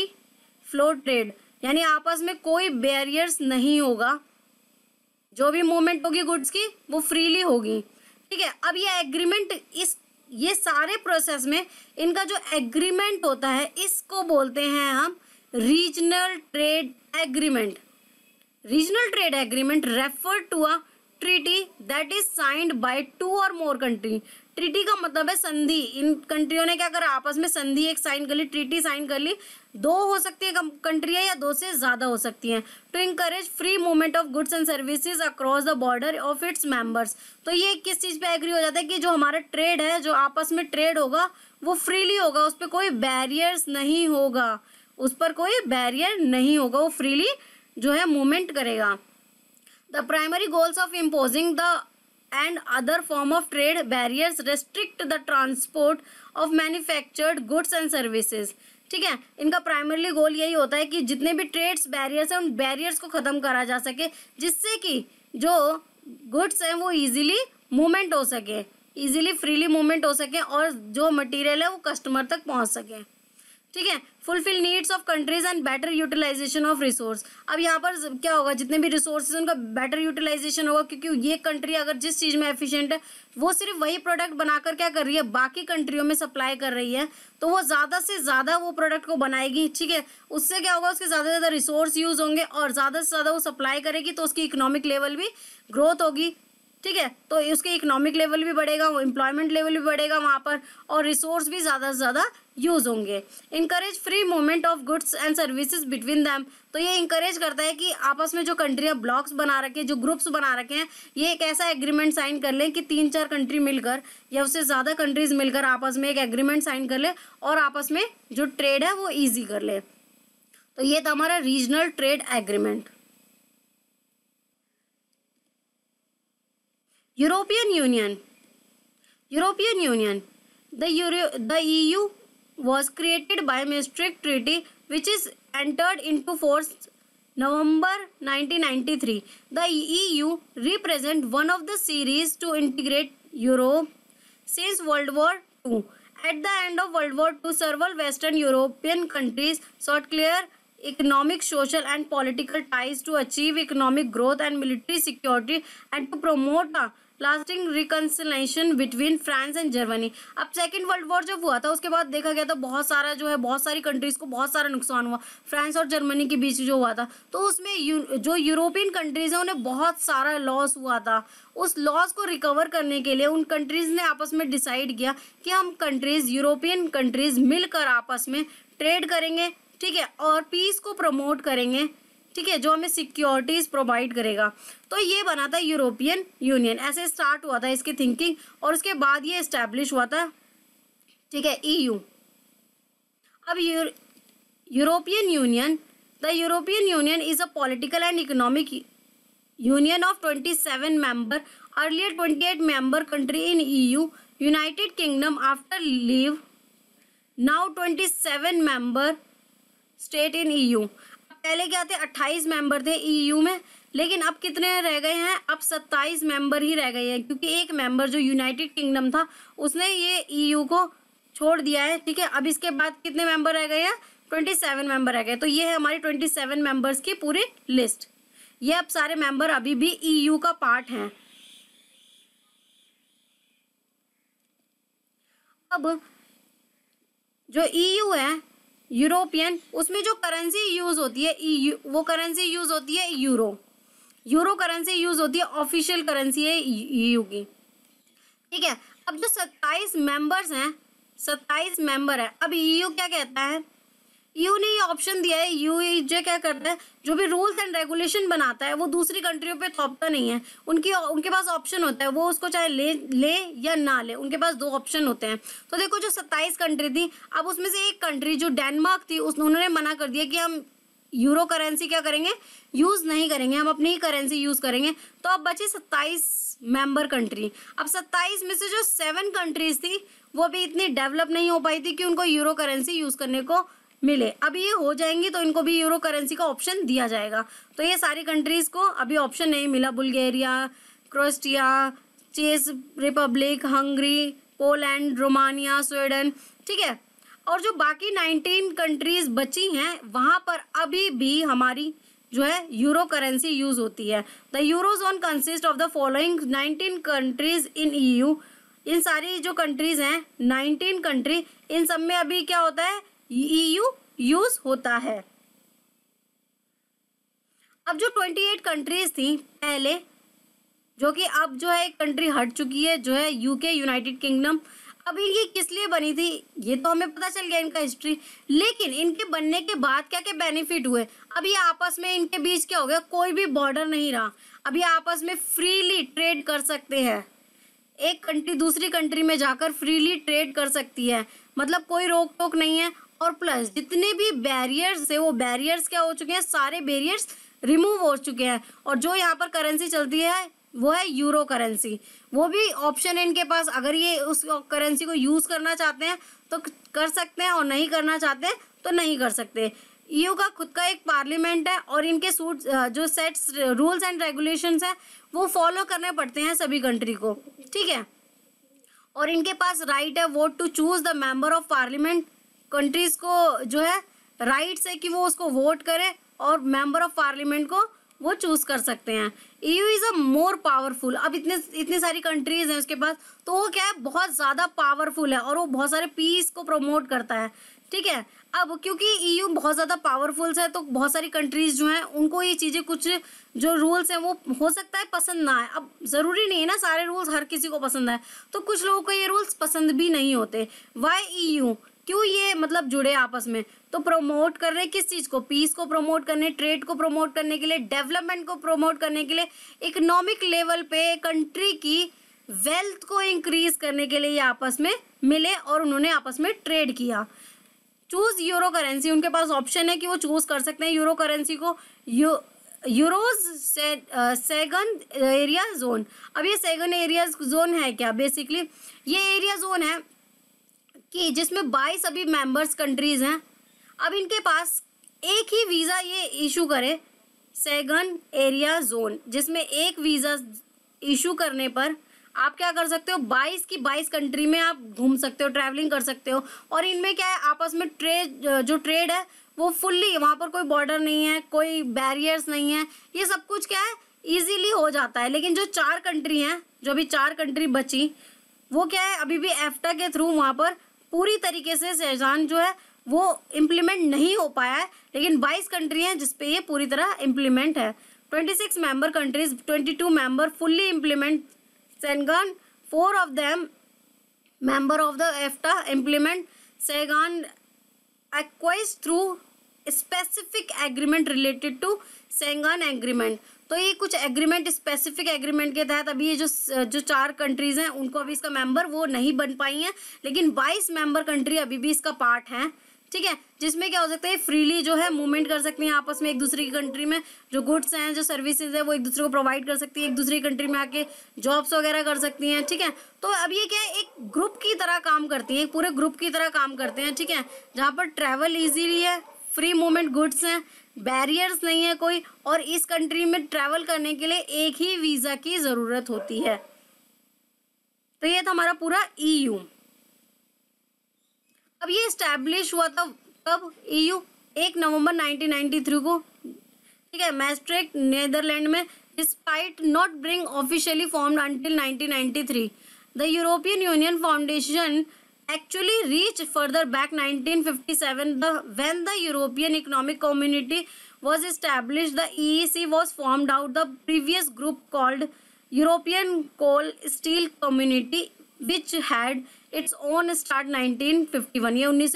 S1: फ्लो ट्रेड यानी आपस में कोई बैरियर्स नहीं होगा जो भी मूवमेंट होगी गुड्स की वो फ्रीली होगी ठीक है अब ये एग्रीमेंट इस ये सारे प्रोसेस में इनका जो एग्रीमेंट होता है इसको बोलते हैं हम regional trade agreement regional trade agreement refer to a treaty that is signed by two और मोर कंट्री ट्रीटी का मतलब है संधि इन कंट्रियों ने क्या करा आपस में संधि एक साइन कर ली ट्रीटी साइन कर ली दो हो सकती है कंट्रियाँ या दो से ज़्यादा हो सकती हैं to encourage free movement of goods and services across the border of its members तो ये किस चीज़ पे एग्री हो जाता है कि जो हमारा ट्रेड है जो आपस में ट्रेड होगा वो फ्रीली होगा उस पर कोई बैरियर्स नहीं होगा उस पर कोई बैरियर नहीं होगा वो फ्रीली जो है मूवमेंट करेगा the primary goals of imposing the and other form of trade barrier restrict transport of of goods and and ठीक है इनका प्राइमरली गोल यही होता है कि जितने भी ट्रेड्स बैरियर्स हैं उन बैरियर्स को ख़त्म करा जा सके जिससे कि जो गुड्स हैं वो ईजिली मूवमेंट हो सके ईजिली फ्रीली मूवमेंट हो सके और जो मटेरियल है वो कस्टमर तक पहुंच सके ठीक है fulfil needs of countries and better utilisation of resource अब यहाँ पर क्या होगा जितने भी रिसोर्स उनका बेटर यूटिलाइजेशन होगा क्योंकि ये कंट्री अगर जिस चीज़ में एफिशिएंट है वो सिर्फ वही प्रोडक्ट बनाकर क्या कर रही है बाकी कंट्रियों में सप्लाई कर रही है तो वो ज़्यादा से ज़्यादा वो प्रोडक्ट को बनाएगी ठीक है उससे क्या होगा उसके ज़्यादा से ज़्यादा रिसोर्स यूज़ होंगे और ज़्यादा से ज़्यादा वो सप्लाई करेगी तो उसकी इकोनॉमिक लेवल भी ग्रोथ होगी ठीक है तो उसके इकोनॉमिक लेवल भी बढ़ेगा एम्प्लॉयमेंट लेवल भी बढ़ेगा वहाँ पर और रिसोर्स भी ज़्यादा से ज़्यादा यूज़ होंगे encourage free movement of goods and services between them तो ये इंकरेज करता है कि आपस में जो कंट्रियाँ ब्लॉक्स बना रखे हैं जो ग्रुप्स बना रखे हैं ये एक ऐसा एग्रीमेंट साइन कर लें कि तीन चार कंट्री मिलकर या उससे ज़्यादा कंट्रीज मिलकर आपस में एक एग्रीमेंट साइन कर लें और आपस में जो ट्रेड है वो ईजी कर लें तो ये था हमारा regional trade agreement European Union European Union the, Euro the EU was created by Maastricht Treaty which is entered into force November 1993. The EU represents one of the series to integrate Europe since World War II. At the end of World War II, several Western European countries sought clear economic, social and political ties to achieve economic growth and military security and to promote a uh, lasting reconciliation between France and Germany अब सेकेंड वर्ल्ड वॉर जब हुआ था उसके बाद देखा गया था बहुत सारा जो है बहुत सारी कंट्रीज को बहुत सारा नुकसान हुआ फ्रांस और जर्मनी के बीच जो हुआ था तो उसमें यू, जो यूरोपियन कंट्रीज हैं उन्हें बहुत सारा लॉस हुआ था उस लॉस को रिकवर करने के लिए उन कंट्रीज ने आपस में डिसाइड किया कि हम कंट्रीज यूरोपियन कंट्रीज मिलकर आपस में ट्रेड करेंगे ठीक है और पीस को प्रमोट करेंगे ठीक है जो हमें सिक्योरिटीज प्रोवाइड करेगा तो ये बना था यूरोपियन यूनियन ऐसे स्टार्ट हुआ था इसकी थिंकिंग और उसके बाद ये इस्टेब्लिश हुआ था ठीक है ईयू e अब European Union the European Union is a political and economic union of twenty seven member earlier twenty eight member country in EU United Kingdom after leave now twenty seven member state in EU पहले क्या थे 28 मेंबर थे ईयू e में लेकिन अब कितने रह गए हैं अब 27 मेंबर ही रह गए हैं क्योंकि एक मेंबर जो यूनाइटेड किंगडम था उसने ये ईयू e को छोड़ दिया है ठीक है अब इसके बाद कितने मेंबर रह गए हैं 27 मेंबर रह गए तो ये है हमारी 27 मेंबर्स की पूरी लिस्ट ये अब सारे मेंबर अभी भी ईयू e का पार्ट हैं अब जो ईयू है यूरोपियन उसमें जो करेंसी यूज़ होती है वो करेंसी यूज़ होती है यूरो यूरो करेंसी यूज़ होती है ऑफिशियल करेंसी है ईयू की ठीक है अब जो सत्ताईस मेंबर्स हैं सत्ताईस मेंबर है अब ईयू e क्या कहता है यू ने ये ऑप्शन दिया है यू जे e क्या करता है जो भी रूल्स एंड रेगुलेशन बनाता है वो दूसरी कंट्रियों पे थोपता तो नहीं है उनकी उनके पास ऑप्शन होता है वो उसको चाहे ले ले या ना ले उनके पास दो ऑप्शन होते हैं तो देखो जो सत्ताईस कंट्री थी अब उसमें से एक कंट्री जो डेनमार्क थी उस उन्होंने मना कर दिया कि हम यूरो करेंसी क्या करेंगे यूज़ नहीं करेंगे हम अपनी ही करेंसी यूज़ करेंगे तो अब बचे सत्ताईस मेंबर कंट्री अब सत्ताईस में से जो सेवन कंट्रीज थी वो भी इतनी डेवलप नहीं हो पाई थी कि उनको यूरो करेंसी यूज़ करने को मिले अब ये हो जाएंगी तो इनको भी यूरो करेंसी का ऑप्शन दिया जाएगा तो ये सारी कंट्रीज़ को अभी ऑप्शन नहीं मिला Bulgaria Croatia Czech Republic Hungary Poland Romania Sweden ठीक है और जो बाकी नाइनटीन कंट्रीज़ बची हैं वहाँ पर अभी भी हमारी जो है यूरो करेंसी यूज़ होती है the euro zone consist of the following nineteen countries in E इन सारी जो कंट्रीज़ हैं नाइनटीन कंट्री इन सब में अभी क्या होता है ईयू e यूज होता है अब जो 28 कंट्रीज थी पहले जो कि अब जो है एक कंट्री हट चुकी है जो है यूके यूनाइटेड किंगडम अब इनकी किस लिए बनी थी ये तो हमें पता चल गया इनका हिस्ट्री लेकिन इनके बनने के बाद क्या क्या बेनिफिट हुए अब ये आपस में इनके बीच क्या हो गया कोई भी बॉर्डर नहीं रहा अब ये आपस में फ्रीली ट्रेड कर सकते हैं एक कंट्री दूसरी कंट्री में जाकर फ्रीली ट्रेड कर सकती है मतलब कोई रोक टोक नहीं है और प्लस जितने भी बैरियर्स है वो बैरियर्स क्या हो चुके हैं सारे बैरियर्स रिमूव हो चुके हैं और जो यहाँ पर करेंसी चलती है वो है यूरो करेंसी वो भी ऑप्शन है इनके पास अगर ये उस करेंसी को यूज़ करना चाहते हैं तो कर सकते हैं और नहीं करना चाहते तो नहीं कर सकते ईयू का खुद का एक पार्लियामेंट है और इनके सूट जो सेट्स रूल्स एंड रेगुलेशंस हैं वो फॉलो करने पड़ते हैं सभी कंट्री को ठीक है और इनके पास राइट है vote to choose the member of parliament countries को जो है राइट्स है कि वो उसको वोट करे और मेंबर ऑफ पार्लियामेंट को वो चूज कर सकते हैं EU is a more powerful अब इतने इतनी सारी कंट्रीज हैं उसके पास तो वो क्या है बहुत ज़्यादा पावरफुल है और वो बहुत सारे पीस को प्रमोट करता है ठीक है अब क्योंकि ईयू e बहुत ज़्यादा पावरफुल है तो बहुत सारी कंट्रीज जो हैं उनको ये चीज़ें कुछ जो रूल्स हैं वो हो सकता है पसंद ना आए अब ज़रूरी नहीं है ना सारे रूल्स हर किसी को पसंद आए तो कुछ लोगों को ये रूल्स पसंद भी नहीं होते वाई ई यू क्यों ये मतलब जुड़े आपस में तो प्रमोट कर रहे किस चीज़ को पीस को प्रमोट करने ट्रेड को प्रमोट करने के लिए डेवलपमेंट को प्रमोट करने के लिए इकोनॉमिक लेवल पे कंट्री की वेल्थ को इंक्रीज करने के लिए ये आपस में मिले और उन्होंने आपस में ट्रेड किया चूज़ यूरो करेंसी उनके पास ऑप्शन है कि वो चूज़ कर सकते हैं यूरो करेंसी को यू यूरोज से, सेगन एरिया जोन अब ये सेगन एरिया जोन है क्या बेसिकली ये एरिया जोन है कि जिसमें 22 अभी मेंबर्स कंट्रीज़ हैं अब इनके पास एक ही वीज़ा ये इशू करे सेगन एरिया जोन जिसमें एक वीज़ा इशू करने पर आप क्या कर सकते हो 22 की 22 कंट्री में आप घूम सकते हो ट्रैवलिंग कर सकते हो और इनमें क्या है आपस में ट्रेड जो ट्रेड है वो फुल्ली वहाँ पर कोई बॉर्डर नहीं है कोई बैरियर्स नहीं है ये सब कुछ क्या है ईजीली हो जाता है लेकिन जो चार कंट्री हैं जो अभी चार कंट्री बची वो क्या है अभी भी एफ्टा के थ्रू वहाँ पर पूरी तरीके से शहजान जो है वो इम्प्लीमेंट नहीं हो पाया है लेकिन बाईस कंट्री हैं जिसपे ये पूरी तरह इम्प्लीमेंट है twenty six member countries twenty two member fully implement Schengen four of them member of the EFTA implement Schengen acquis through specific agreement related to Schengen agreement तो ये कुछ एग्रीमेंट स्पेसिफिक एग्रीमेंट के तहत अभी ये जो जो चार कंट्रीज हैं उनको अभी इसका मेंबर वो नहीं बन पाई हैं लेकिन 22 मेंबर कंट्री अभी भी इसका पार्ट हैं ठीक है जिसमें क्या हो सकता है फ्रीली जो है मूवमेंट कर सकती हैं आपस में एक दूसरे की कंट्री में जो गुड्स हैं जो सर्विसेज है वो एक दूसरे को प्रोवाइड कर सकती है एक दूसरे की कंट्री में आके जॉब्स वगैरह कर सकती हैं ठीक है तो अब ये क्या है एक ग्रुप की तरह काम करती हैं एक पूरे ग्रुप की तरह काम करते हैं ठीक है जहाँ पर ट्रैवल ईजीली है फ्री मूवमेंट गुड्स हैं बैरियर्स नहीं है कोई और इस कंट्री में ट्रैवल करने के लिए एक ही वीज़ा की ज़रूरत होती है तो ये था हमारा पूरा ईयू e अब ये स्टैब्लिश हुआ था कब ईयू e एक नवंबर 1993 को ठीक है मैस्ट्रिक नेदरलैंड में despite not bring officially formed until 1993 the European Union foundation actually reached further back 1957 the, when the European Economic Community was established. The EEC was formed out the previous group called European Coal Steel Community which had its own start 1951 ये उन्नीस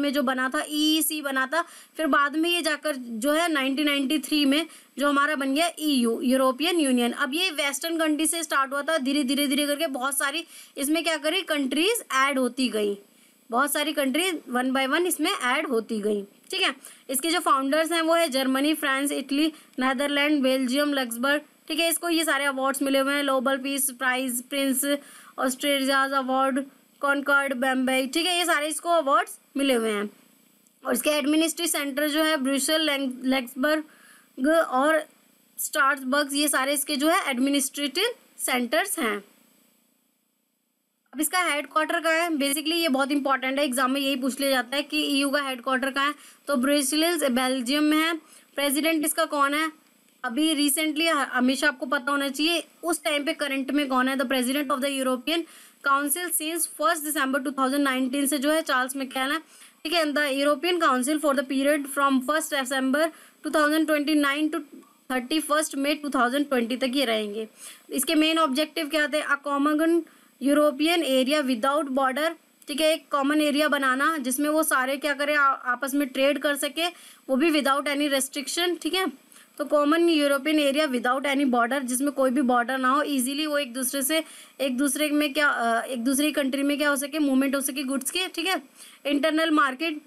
S1: में जो बना था ई e e बना था फिर बाद में ये जाकर जो है 1993 में जो हमारा बन गया ईयू यूरोपियन यूनियन अब ये वेस्टर्न कंट्री से स्टार्ट हुआ था धीरे धीरे धीरे करके बहुत सारी इसमें क्या करी कंट्रीज ऐड होती गई बहुत सारी कंट्री वन बाय वन इसमें ऐड होती गई ठीक है इसके जो फाउंडर्स हैं वो है Germany France Italy Netherland Belgium Luxembourg ठीक है इसको ये सारे अवार्ड्स मिले हुए हैं Nobel peace prize prince Australia's award concord बम्बई ठीक है ये सारे इसको अवार्ड्स मिले हुए हैं और इसके एडमिनिस्ट्रेटिव सेंटर जो है ब्रूसल लेक्सबर्ग और स्टार्सबर्ग ये सारे इसके जो है एडमिनिस्ट्रेटिव सेंटर्स हैं अब इसका हेड क्वार्टर कहाँ है बेसिकली ये बहुत इंपॉर्टेंट है एग्जाम में यही पूछ लिया जाता है कि ईयू e का हेड क्वार्टर कहाँ है तो ब्रुसल्स बेल्जियम में है प्रेसिडेंट इसका कौन है अभी रिसेंटली हमेशा आपको पता होना चाहिए उस टाइम पे करंट में कौन है the president of the European Council since first December 2019 से जो है चार्ल्स में क्या है ठीक है the European Council for the period from first December 2029 to thirty first May two thousand twenty तक ये रहेंगे इसके मेन ऑब्जेक्टिव क्या थे a common European area without border ठीक है एक कॉमन एरिया बनाना जिसमें वो सारे क्या करें आपस में ट्रेड कर सके वो भी विदाउट एनी रेस्ट्रिक्शन ठीक है तो common European area without any border जिसमें कोई भी बॉर्डर ना हो इजीली वो एक दूसरे से एक दूसरे में क्या एक दूसरे कंट्री में क्या हो सके मूवमेंट हो सके गुड्स के ठीक है internal market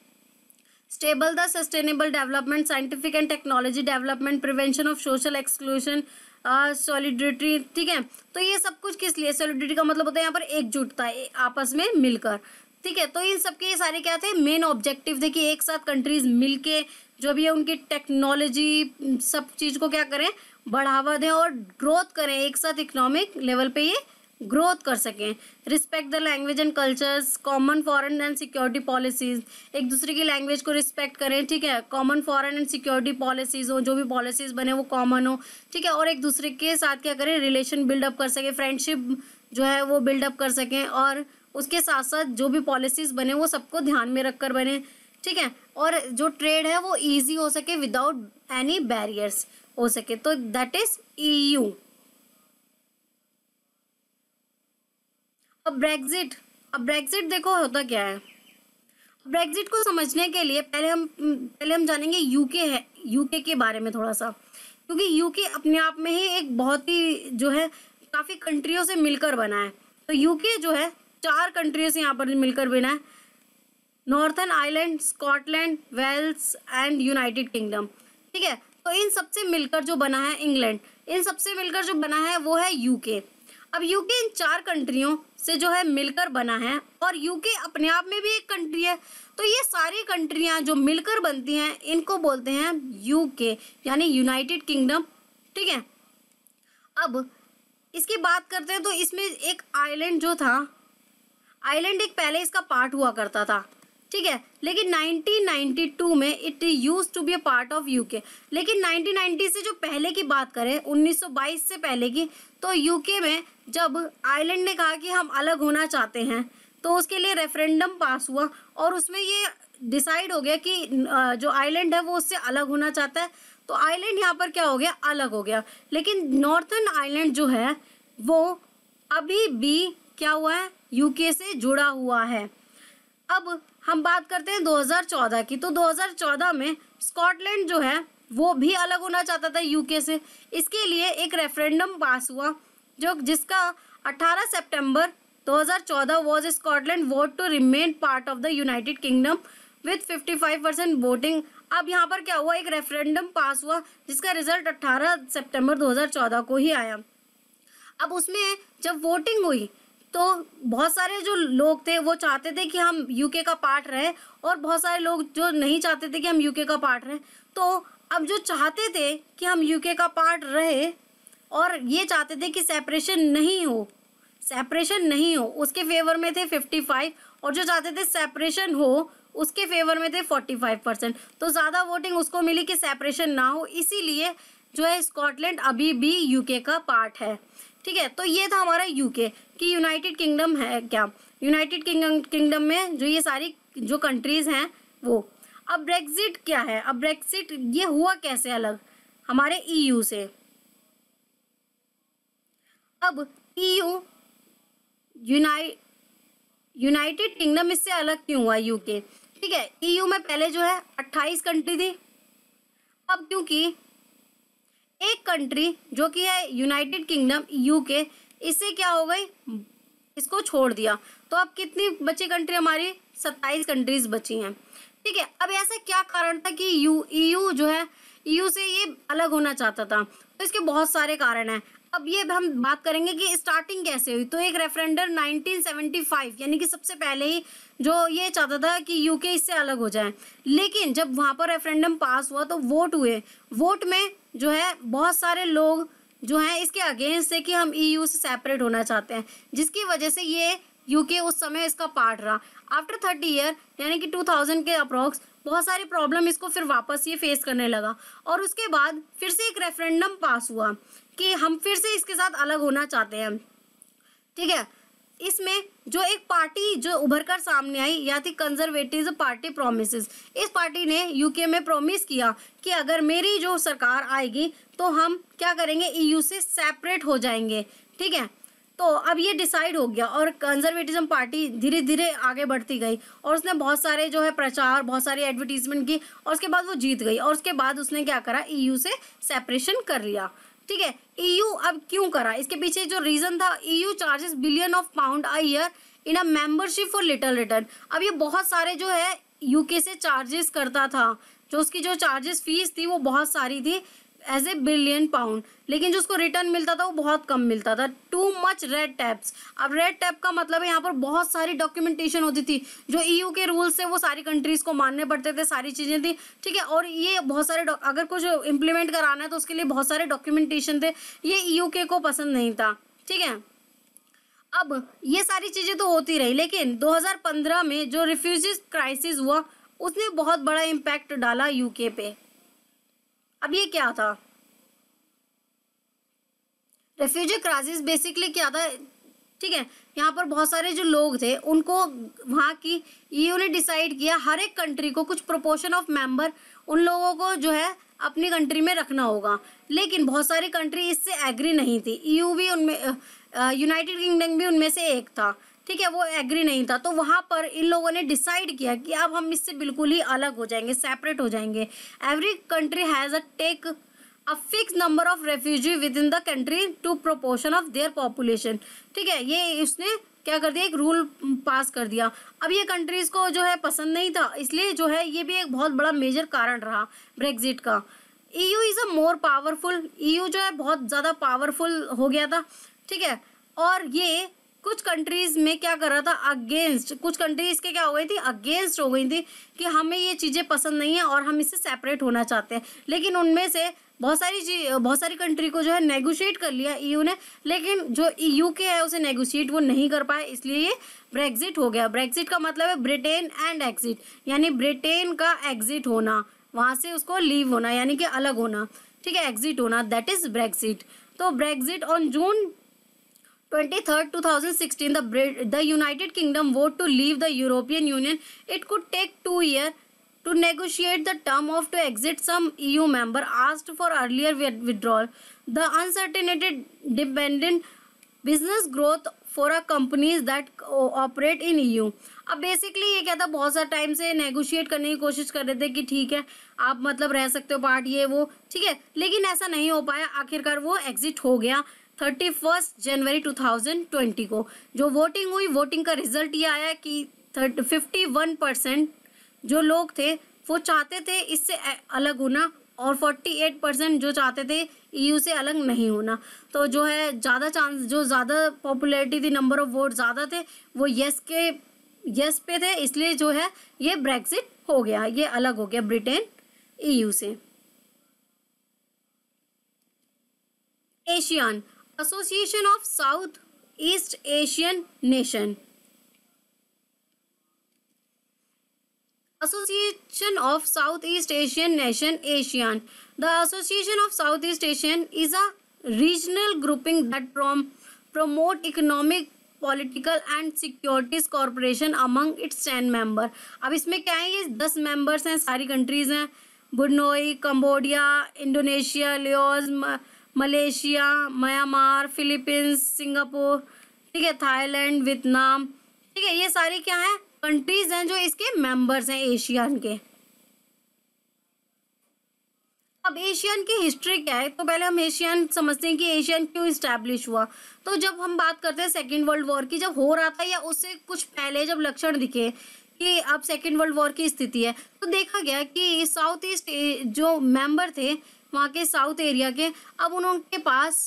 S1: stable the sustainable development scientific and technology development prevention of social exclusion solidity ठीक है तो ये सब कुछ किस लिए सॉलिडिटी का मतलब होता है यहाँ पर एकजुटता है आपस में मिलकर ठीक है तो इन सबके ये सारे क्या थे मेन ऑब्जेक्टिव थे कि एक साथ कंट्रीज मिलके जो भी है उनकी टेक्नोलॉजी सब चीज़ को क्या करें बढ़ावा दें और ग्रोथ करें एक साथ इकोनॉमिक लेवल पे ये ग्रोथ कर सकें respect the language and cultures common foreign and security policies एक दूसरे की लैंग्वेज को रिस्पेक्ट करें ठीक है common foreign and security policies हो जो भी पॉलिसीज बने वो कॉमन हो ठीक है और एक दूसरे के साथ क्या करें रिलेशन बिल्डअप कर सकें फ्रेंडशिप जो है वो बिल्डअप कर सकें और उसके साथ साथ जो भी पॉलिसीज बने वो सबको ध्यान में रखकर बने ठीक है और जो ट्रेड है वो इजी हो सके विदाउट एनी बैरियर्स हो सके तो दैट इज ईयू अब ब्रेग्जिट अब ब्रेग्जिट देखो होता क्या है ब्रेग्जिट को समझने के लिए पहले हम पहले हम जानेंगे यूके है यूके के बारे में थोड़ा सा क्योंकि यूके अपने आप में ही एक बहुत ही जो है काफ़ी कंट्रियों से मिलकर बना है तो यूके जो है चार कंट्रियों से यहाँ पर मिलकर बना है northern island Scotland Wales and United Kingdom ठीक है तो इन सबसे मिलकर जो बना है इंग्लैंड इन सबसे मिलकर जो बना है वो है यूके अब यूके इन चार कंट्रियों से जो है मिलकर बना है और यूके अपने आप में भी एक कंट्री है तो ये सारी कंट्रियाँ जो मिलकर बनती हैं इनको बोलते हैं यूके यानी यूनाइटेड किंगडम ठीक है अब इसकी बात करते हैं तो इसमें एक आइलैंड जो था आइलैंड एक पहले इसका पार्ट हुआ करता था ठीक है लेकिन 1992 में it use to be a part of UK लेकिन 1990 से जो पहले की बात करें 1922 से पहले की तो यूके में जब आयरलैंड ने कहा कि हम अलग होना चाहते हैं तो उसके लिए रेफरेंडम पास हुआ और उसमें ये डिसाइड हो गया कि जो आइलैंड है वो उससे अलग होना चाहता है तो आइलैंड यहाँ पर क्या हो गया अलग हो गया लेकिन नॉर्थन आइलैंड जो है वो अभी भी क्या हुआ है यूके से जुड़ा हुआ है अब हम बात करते हैं 2014 की तो 2014 में स्कॉटलैंड जो है वो भी अलग होना चाहता था यूके से इसके लिए एक रेफरेंडम पास हुआ जो जिसका 18 सितंबर 2014 was Scotland vote to remain part of the United Kingdom with 55 percent voting अब यहाँ पर क्या हुआ एक रेफरेंडम पास हुआ जिसका रिजल्ट 18 सितंबर 2014 को ही आया अब उसमें जब वोटिंग हुई तो बहुत सारे जो लोग थे वो चाहते थे कि हम यूके का पार्ट रहे और बहुत सारे लोग जो नहीं चाहते थे कि हम यूके का पार्ट रहे तो अब जो चाहते थे कि हम यूके का पार्ट रहे और ये चाहते थे कि सेपरेशन नहीं हो सेपरेशन नहीं हो उसके फेवर में थे फिफ्टी फाइव और जो चाहते थे सेपरेशन हो उसके फेवर में थे फोर्टी फाइव परसेंट तो ज़्यादा वोटिंग उसको मिली कि सेपरेशन ना हो इसीलिए जो है स्कॉटलैंड अभी भी यूके का पार्ट है ठीक है तो ये था हमारा यूके कि यूनाइटेड किंगडम है क्या यूनाइटेड किंगडम में जो ये सारी जो कंट्रीज़ हैं वो अब ब्रेग्जिट क्या है अब ब्रेग्जिट ये हुआ कैसे अलग हमारे ईयू e से अब ईयू यूनाइट यूनाइटेड किंगडम इससे अलग क्यों हुआ यूके ठीक है ईयू e में पहले जो है अट्ठाईस कंट्री थी अब क्योंकि एक कंट्री जो कि है यूनाइटेड किंगडम यूके इससे क्या हो गई इसको छोड़ दिया तो अब कितनी बची कंट्री हमारी सत्ताईस कंट्रीज बची हैं ठीक है अब ऐसा क्या कारण था कि यू ईयू e जो है ईयू e से ये अलग होना चाहता था तो इसके बहुत सारे कारण हैं अब ये हम बात करेंगे कि स्टार्टिंग कैसे हुई तो एक रेफरेंडर 1975 यानी कि सबसे पहले ही जो ये चाहता था कि यूके इससे अलग हो जाए लेकिन जब वहाँ पर रेफरेंडम पास हुआ तो वोट हुए वोट में जो है बहुत सारे लोग जो है इसके अगेंस्ट है कि हम ईयू e से सेपरेट होना चाहते हैं जिसकी वजह से ये यूके उस समय इसका पार्ट रहा आफ्टर थर्टी ईयर यानी कि टू थाउजेंड के अप्रॉक्स बहुत सारी प्रॉब्लम इसको फिर वापस ये फेस करने लगा और उसके बाद फिर से एक रेफरेंडम पास हुआ कि हम फिर से इसके साथ अलग होना चाहते हैं ठीक है इसमें जो एक पार्टी जो उभर कर सामने आई या थी कंजर्वेटिव पार्टी प्रोमिस इस पार्टी ने यूके में प्रोमिस किया कि अगर मेरी जो सरकार आएगी तो हम क्या करेंगे ईयू e से सेपरेट हो जाएंगे ठीक है तो अब ये डिसाइड हो गया और कंजर्वेटिज्म पार्टी धीरे धीरे आगे बढ़ती गई और उसने बहुत सारे जो है प्रचार बहुत सारी एडवर्टीजमेंट की और उसके बाद वो जीत गई और उसके बाद उसने क्या करा ईयू e से सेपरेशन कर लिया ठीक है ईयू e अब क्यों करा इसके पीछे जो रीजन था EU charges billion of pound a year in a membership for little return अब ये बहुत सारे जो है यूके से चार्जेस करता था जो उसकी जो चार्जेस फीस थी वो बहुत सारी थी एज ए बिलियन पाउंड लेकिन जो उसको रिटर्न मिलता था वो बहुत कम मिलता था टू मच रेड टैप्स अब रेड टैप का मतलब है यहाँ पर बहुत सारी डॉक्यूमेंटेशन होती थी जो ईयू e के रूल्स थे वो सारी कंट्रीज़ को मानने पड़ते थे सारी चीज़ें थी ठीक है और ये बहुत सारे अगर कुछ इम्प्लीमेंट कराना है तो उसके लिए बहुत सारे डॉक्यूमेंटेशन थे ये ईयू e के को पसंद नहीं था ठीक है अब ये सारी चीज़ें तो होती रही लेकिन 2015 में जो रिफ्यूजी क्राइसिस हुआ उसने बहुत बड़ा इम्पैक्ट डाला यूके पे अब ये क्या था रेफ्यूजी क्राइसिस बेसिकली क्या था ठीक है यहाँ पर बहुत सारे जो लोग थे उनको वहाँ की यू e ने डिसाइड किया हर एक कंट्री को कुछ प्रोपोर्शन ऑफ मेंबर उन लोगों को जो है अपनी कंट्री में रखना होगा लेकिन बहुत सारी कंट्री इससे एग्री नहीं थी ईयू e भी उनमें यूनाइटेड किंगडम भी उनमें से एक था ठीक है वो एग्री नहीं था तो वहाँ पर इन लोगों ने डिसाइड किया कि अब हम इससे बिल्कुल ही अलग हो जाएंगे सेपरेट हो जाएंगे every country has a take a fix number of refugee within the country to proportion of their population ठीक है ये उसने क्या कर दिया एक रूल पास कर दिया अब ये कंट्रीज़ को जो है पसंद नहीं था इसलिए जो है ये भी एक बहुत बड़ा मेजर कारण रहा ब्रेग्जिट का EU is a more powerful EU जो है बहुत ज़्यादा पावरफुल हो गया था ठीक है और ये कुछ कंट्रीज में क्या कर रहा था अगेंस्ट कुछ कंट्रीज के क्या हो गई थी अगेंस्ट हो गई थी कि हमें ये चीज़ें पसंद नहीं है और हम इससे सेपरेट होना चाहते हैं लेकिन उनमें से बहुत सारी चीज बहुत सारी कंट्री को जो है नेगोशिएट कर लिया ईयू e ने लेकिन जो ईयू e के है उसे नेगोशिएट वो नहीं कर पाए इसलिए ये ब्रेग्जिट हो गया ब्रेग्जिट का मतलब है ब्रिटेन एंड एग्जिट यानी ब्रिटेन का एग्जिट होना वहाँ से उसको लीव होना यानी कि अलग होना ठीक है एग्जिट होना दैट इज़ ब्रेग्जिट तो Brexit on June twenty third two thousand sixteen the United Kingdom vote to leave the European Union it could take two year to negotiate the term of to exit some EU member asked for earlier withdrawal the uncertainty dependent business growth for a companies that operate in EU अब बेसिकली ये क्या था बहुत सारे टाइम से नेगोशिएट करने की कोशिश कर रहे थे कि ठीक है आप मतलब रह सकते हो पार्ट ये वो ठीक है लेकिन ऐसा नहीं हो पाया आखिरकार वो एग्जिट हो गया thirty first January two thousand twenty को जो वोटिंग हुई वोटिंग का रिजल्ट ये आया कि फिफ्टी वन परसेंट जो लोग थे वो चाहते थे इससे अलग होना और फोर्टी एट परसेंट जो चाहते थे ईयू e से अलग नहीं होना तो जो है ज़्यादा चांस जो ज़्यादा पॉपुलैरिटी थी नंबर ऑफ वोट ज़्यादा थे वो यस के यस पे थे इसलिए जो है ये ब्रेग्जिट हो गया ये अलग हो गया ब्रिटेन ईयू e से ASEAN association of South East Asian nation association of South East Asian nation ASEAN the association of South East Asian is a regional grouping that from promote economic political and securities corporation among its ten member अब इसमें क्या है ये दस मेंबर्स हैं सारी कंट्रीज हैं Brunei Cambodia Indonesia Laos Malaysia Myanmar Philippines Singapore ठीक है थाईलैंड वियतनाम ठीक है ये सारी क्या है कंट्रीज हैं जो इसके मेंबर्स हैं एशियन के अब एशियन की हिस्ट्री क्या है तो पहले हम एशियन समझते हैं कि एशियन क्यों इस्टेब्लिश हुआ तो जब हम बात करते हैं सेकेंड वर्ल्ड वॉर की जब हो रहा था या उससे कुछ पहले जब लक्षण दिखे कि अब सेकेंड वर्ल्ड वॉर की स्थिति है तो देखा गया कि साउथ ईस्ट जो मेंबर थे वहाँ के साउथ एरिया के अब उनके पास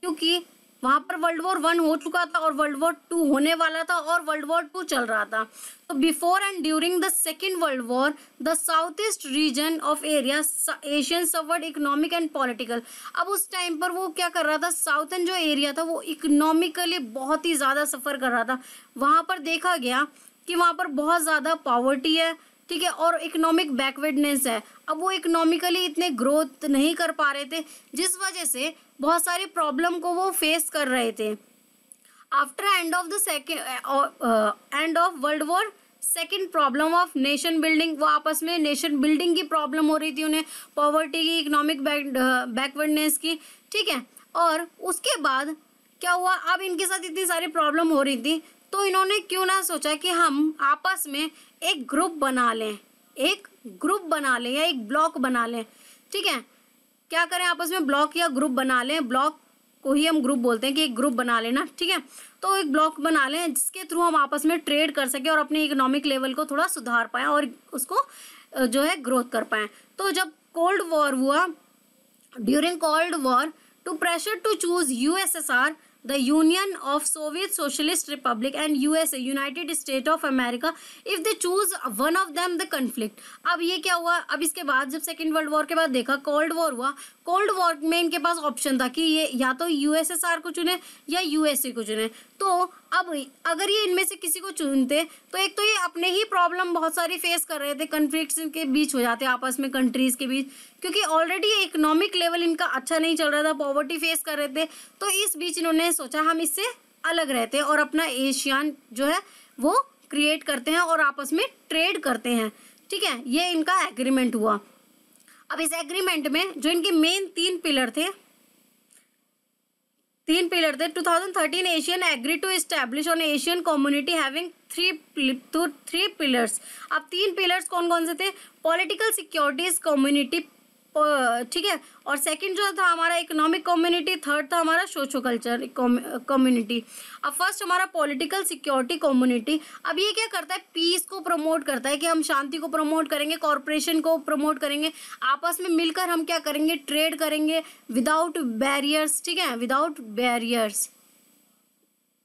S1: क्योंकि वहाँ पर वर्ल्ड वॉर वन हो चुका था और वर्ल्ड वॉर टू होने वाला था और वर्ल्ड वॉर टू चल रहा था तो before and during the second world war the south east region of area Asian suffered economic and political अब उस टाइम पर वो क्या कर रहा था साउथन जो एरिया था वो इकोनॉमिकली बहुत ही ज़्यादा सफ़र कर रहा था वहाँ पर देखा गया कि वहाँ पर बहुत ज़्यादा पॉवर्टी है ठीक है और इकोनॉमिक बैकवर्डनेस है अब वो इकोनॉमिकली इतने ग्रोथ नहीं कर पा रहे थे जिस वजह से बहुत सारी प्रॉब्लम को वो फेस कर रहे थे after end of the second end of world war second problem of nation building वो आपस में नेशन बिल्डिंग की प्रॉब्लम हो रही थी उन्हें पॉवर्टी की इकोनॉमिक बैकवर्डनेस uh, की ठीक है और उसके बाद क्या हुआ अब इनके साथ इतनी सारी प्रॉब्लम हो रही थी तो इन्होंने क्यों ना सोचा कि हम आपस में एक ग्रुप बना लें एक ग्रुप बना लें या एक ब्लॉक बना लें ठीक है क्या करें आपस में ब्लॉक या ग्रुप बना लें ब्लॉक को ही हम ग्रुप बोलते हैं कि एक ग्रुप बना लेना ठीक है तो एक ब्लॉक बना लें जिसके थ्रू हम आपस में ट्रेड कर सकें और अपने इकोनॉमिक लेवल को थोड़ा सुधार पाएँ और उसको जो है ग्रोथ कर पाएँ तो जब कोल्ड वॉर हुआ during cold war to pressure to choose USSR as the Union of Soviet Socialist Republic and U S A United State of America if they choose one of them the conflict अब ये क्या हुआ अब इसके बाद जब सेकेंड वर्ल्ड वॉर के बाद देखा कोल्ड वॉर हुआ कोल्ड वॉर में इनके पास ऑप्शन था कि ये या तो यूएसएसआर को चुने या यूएसए को चुने तो अब अगर ये इनमें से किसी को चुनते तो एक तो ये अपने ही प्रॉब्लम बहुत सारी फेस कर रहे थे कन्फ्लिक्ट के बीच हो जाते आपस में कंट्रीज़ के बीच क्योंकि ऑलरेडी इकोनॉमिक लेवल इनका अच्छा नहीं चल रहा था पॉवर्टी फेस कर रहे थे तो इस बीच इन्होंने सोचा हम इससे अलग रहते हैं और अपना एशियान जो है वो क्रिएट करते हैं और आपस में ट्रेड करते हैं ठीक है ये इनका एग्रीमेंट हुआ अब इस एग्रीमेंट में जो इनके मेन तीन पिलर थे तीन पिलर थे 2013 ASEAN agree to establish on ASEAN community having three to three pillars अब तीन पिलर्स कौन कौन से थे पॉलिटिकल सिक्योरिटीज कम्युनिटी ठीक है और सेकंड जो था हमारा इकोनॉमिक कम्युनिटी थर्ड था हमारा सोशो कल्चर कम्युनिटी अब फर्स्ट हमारा पॉलिटिकल सिक्योरिटी कम्युनिटी अब ये क्या करता है पीस को प्रमोट करता है कि हम शांति को प्रमोट करेंगे कॉरपोरेशन को प्रमोट करेंगे आपस में मिलकर हम क्या करेंगे ट्रेड करेंगे विदाउट बैरियर्स ठीक है विदाउट बैरियर्स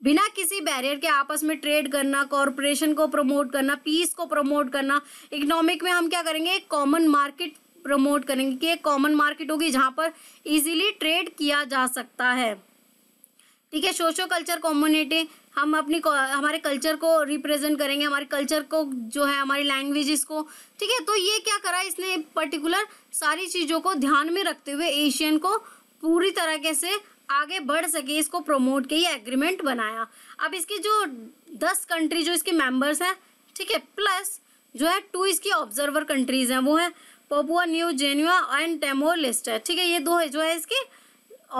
S1: बिना किसी बैरियर के आपस में ट्रेड करना कॉरपोरेशन को प्रमोट करना पीस को प्रमोट करना इकोनॉमिक में हम क्या करेंगे कॉमन मार्केट प्रमोट करेंगे कि एक कॉमन मार्केट होगी जहाँ पर इजीली ट्रेड किया जा सकता है ठीक है सोशो कल्चर कम्युनिटी हम अपनी हमारे कल्चर को रिप्रेजेंट करेंगे हमारे कल्चर को जो है हमारी लैंग्वेजेस को ठीक है तो ये क्या करा इसने पर्टिकुलर सारी चीज़ों को ध्यान में रखते हुए एशियन को पूरी तरह से आगे बढ़ सके इसको प्रमोट के ये एग्रीमेंट बनाया अब इसकी जो दस कंट्री जो इसके मेंबर्स हैं ठीक है प्लस जो है टू इसकी ऑब्जर्वर कंट्रीज हैं वो है Papua New Guinea and Timor Leste ठीक है ये दो है जो है इसके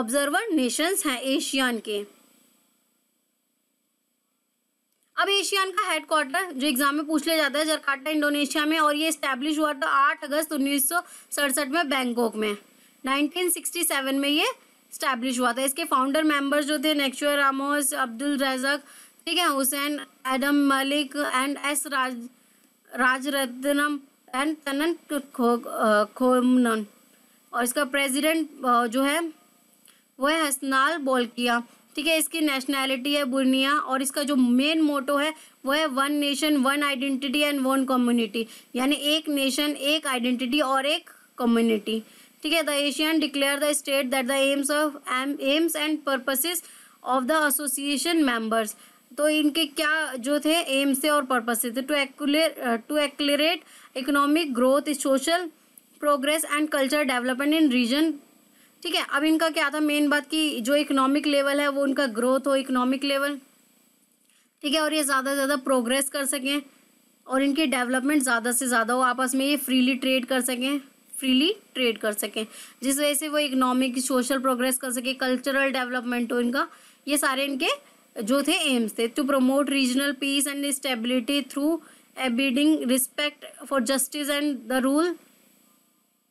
S1: ऑब्जर्वर नेशंस हैं एशियान के अब एशियान का हेडक्वार्टर जो एग्जाम में पूछ लिया जाता है जरकाटा इंडोनेशिया में और ये स्टैब्लिश हुआ था आठ अगस्त उन्नीस में बैंकॉक में 1967 में ये स्टैब्लिश हुआ था इसके फाउंडर मेंबर्स जो थे नेक्चुअर रामोस अब्दुल रजक ठीक है Hussein Adam Malik and S Raj Rajaratnam Thanat Khoman और इसका प्रेसिडेंट जो है वो है हसनाल बोलकिया ठीक है इसकी नेशनैलिटी है बुर्निया और इसका जो मेन मोटो है वो है one nation one identity and one community यानी एक नेशन एक आइडेंटिटी और एक कम्युनिटी ठीक है the ASEAN declare the state that the aims of aims and purposes of the association members तो इनके क्या जो थे एम से और पर्पज से थे to act to accelerate economic growth social progress and culture development in region ठीक है अब इनका क्या था मेन बात कि जो इकोनॉमिक लेवल है वो उनका ग्रोथ हो इकोनॉमिक लेवल ठीक है और ये ज़्यादा से ज़्यादा प्रोग्रेस कर सकें और इनके डेवलपमेंट ज़्यादा से ज़्यादा हो आपस में ये फ्रीली ट्रेड कर सकें फ्रीली ट्रेड कर सकें जिस वजह से वो इकोनॉमिक सोशल प्रोग्रेस कर सके कल्चरल डेवलपमेंट हो इनका ये सारे इनके जो थे एम्स थे to promote regional peace and stability through abiding respect for justice and the rule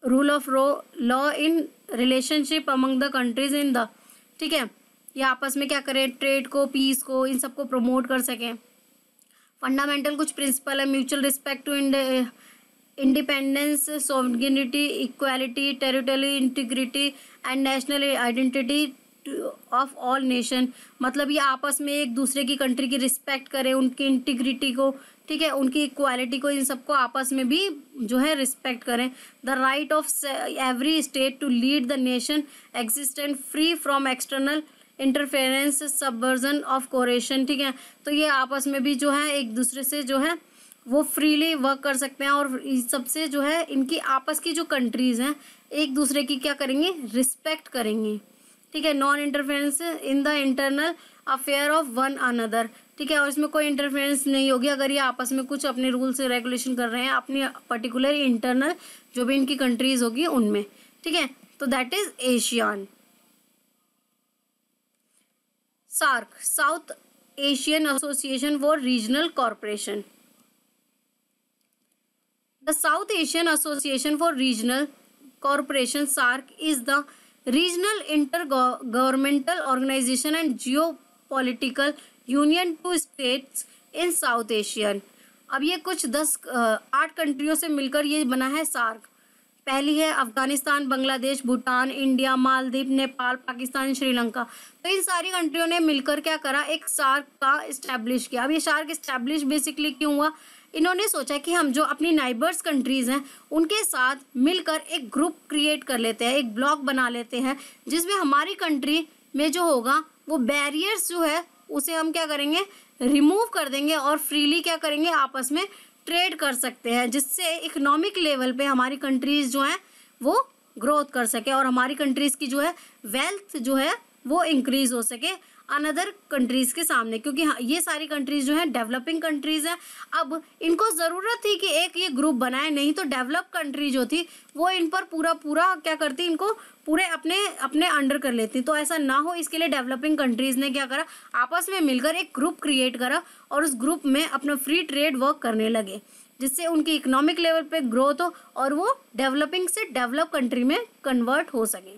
S1: rule of law in relationship among the countries in the ठीक है ये आपस में क्या करें ट्रेड को पीस को इन सबको प्रमोट कर सकें फंडामेंटल कुछ प्रिंसिपल है mutual respect to independence sovereignty equality territorial integrity and national identity of all nation मतलब ये आपस में एक दूसरे की कंट्री की रिस्पेक्ट करें उनकी इंटीग्रिटी को ठीक है उनकी इक्वालिटी को इन सबको आपस में भी जो है रिस्पेक्ट करें the right of every state to lead the nation existent free from external interference subversion of coercion ठीक है तो ये आपस में भी जो है एक दूसरे से जो है वो फ्रीली वर्क कर सकते हैं और इस सबसे जो है इनकी आपस की जो कंट्रीज़ हैं एक दूसरे की क्या करेंगे रिस्पेक्ट करेंगे ठीक है non interference in the internal affair of one another ठीक है और इसमें कोई इंटरफेरेंस नहीं होगी अगर ये आपस में कुछ अपने रूल्स रेगुलेशन कर रहे हैं अपनी पर्टिकुलर इंटरनल जो भी इनकी कंट्रीज होगी उनमें ठीक है तो that is ASEAN SAARC South Asian Association for Regional Corporation the South Asian Association for Regional Corporation SAARC is the inter governmental organization and geo political union to state in South Asian अब ये कुछ दस आठ कंट्रियों से मिलकर ये बना है सार्क पहली है अफगानिस्तान बांग्लादेश भूटान इंडिया मालदीव नेपाल पाकिस्तान श्रीलंका तो इन सारी कंट्रियों ने मिलकर क्या करा एक सार्क का इस्टेब्लिश किया अब ये सार्क इस्टेब्लिश बेसिकली क्यों हुआ इन्होंने सोचा कि हम जो अपनी नाइबर्स कंट्रीज़ हैं उनके साथ मिलकर एक ग्रुप क्रिएट कर लेते हैं एक ब्लॉक बना लेते हैं जिसमें हमारी कंट्री में जो होगा वो बैरियर्स जो है उसे हम क्या करेंगे रिमूव कर देंगे और फ्रीली क्या करेंगे आपस में ट्रेड कर सकते हैं जिससे इकोनॉमिक लेवल पे हमारी कंट्रीज़ जो हैं वो ग्रोथ कर सके और हमारी कंट्रीज़ की जो है वेल्थ जो है वो इंक्रीज़ हो सके अनदर कंट्रीज़ के सामने क्योंकि हाँ, ये सारी कंट्रीज़ जो हैं डेवलपिंग कंट्रीज़ हैं अब इनको ज़रूरत थी कि एक ये ग्रुप बनाए नहीं तो डेवलप कंट्री जो थी वो इन पर पूरा पूरा क्या करती इनको पूरे अपने अपने अंडर कर लेती तो ऐसा ना हो इसके लिए डेवलपिंग कंट्रीज़ ने क्या करा आपस में मिलकर एक ग्रुप क्रिएट करा और उस ग्रुप में अपना फ्री ट्रेड वर्क करने लगे जिससे उनकी इकोनॉमिक लेवल पे ग्रोथ हो और वो डेवलपिंग से डेवलप कंट्री में कन्वर्ट हो सकें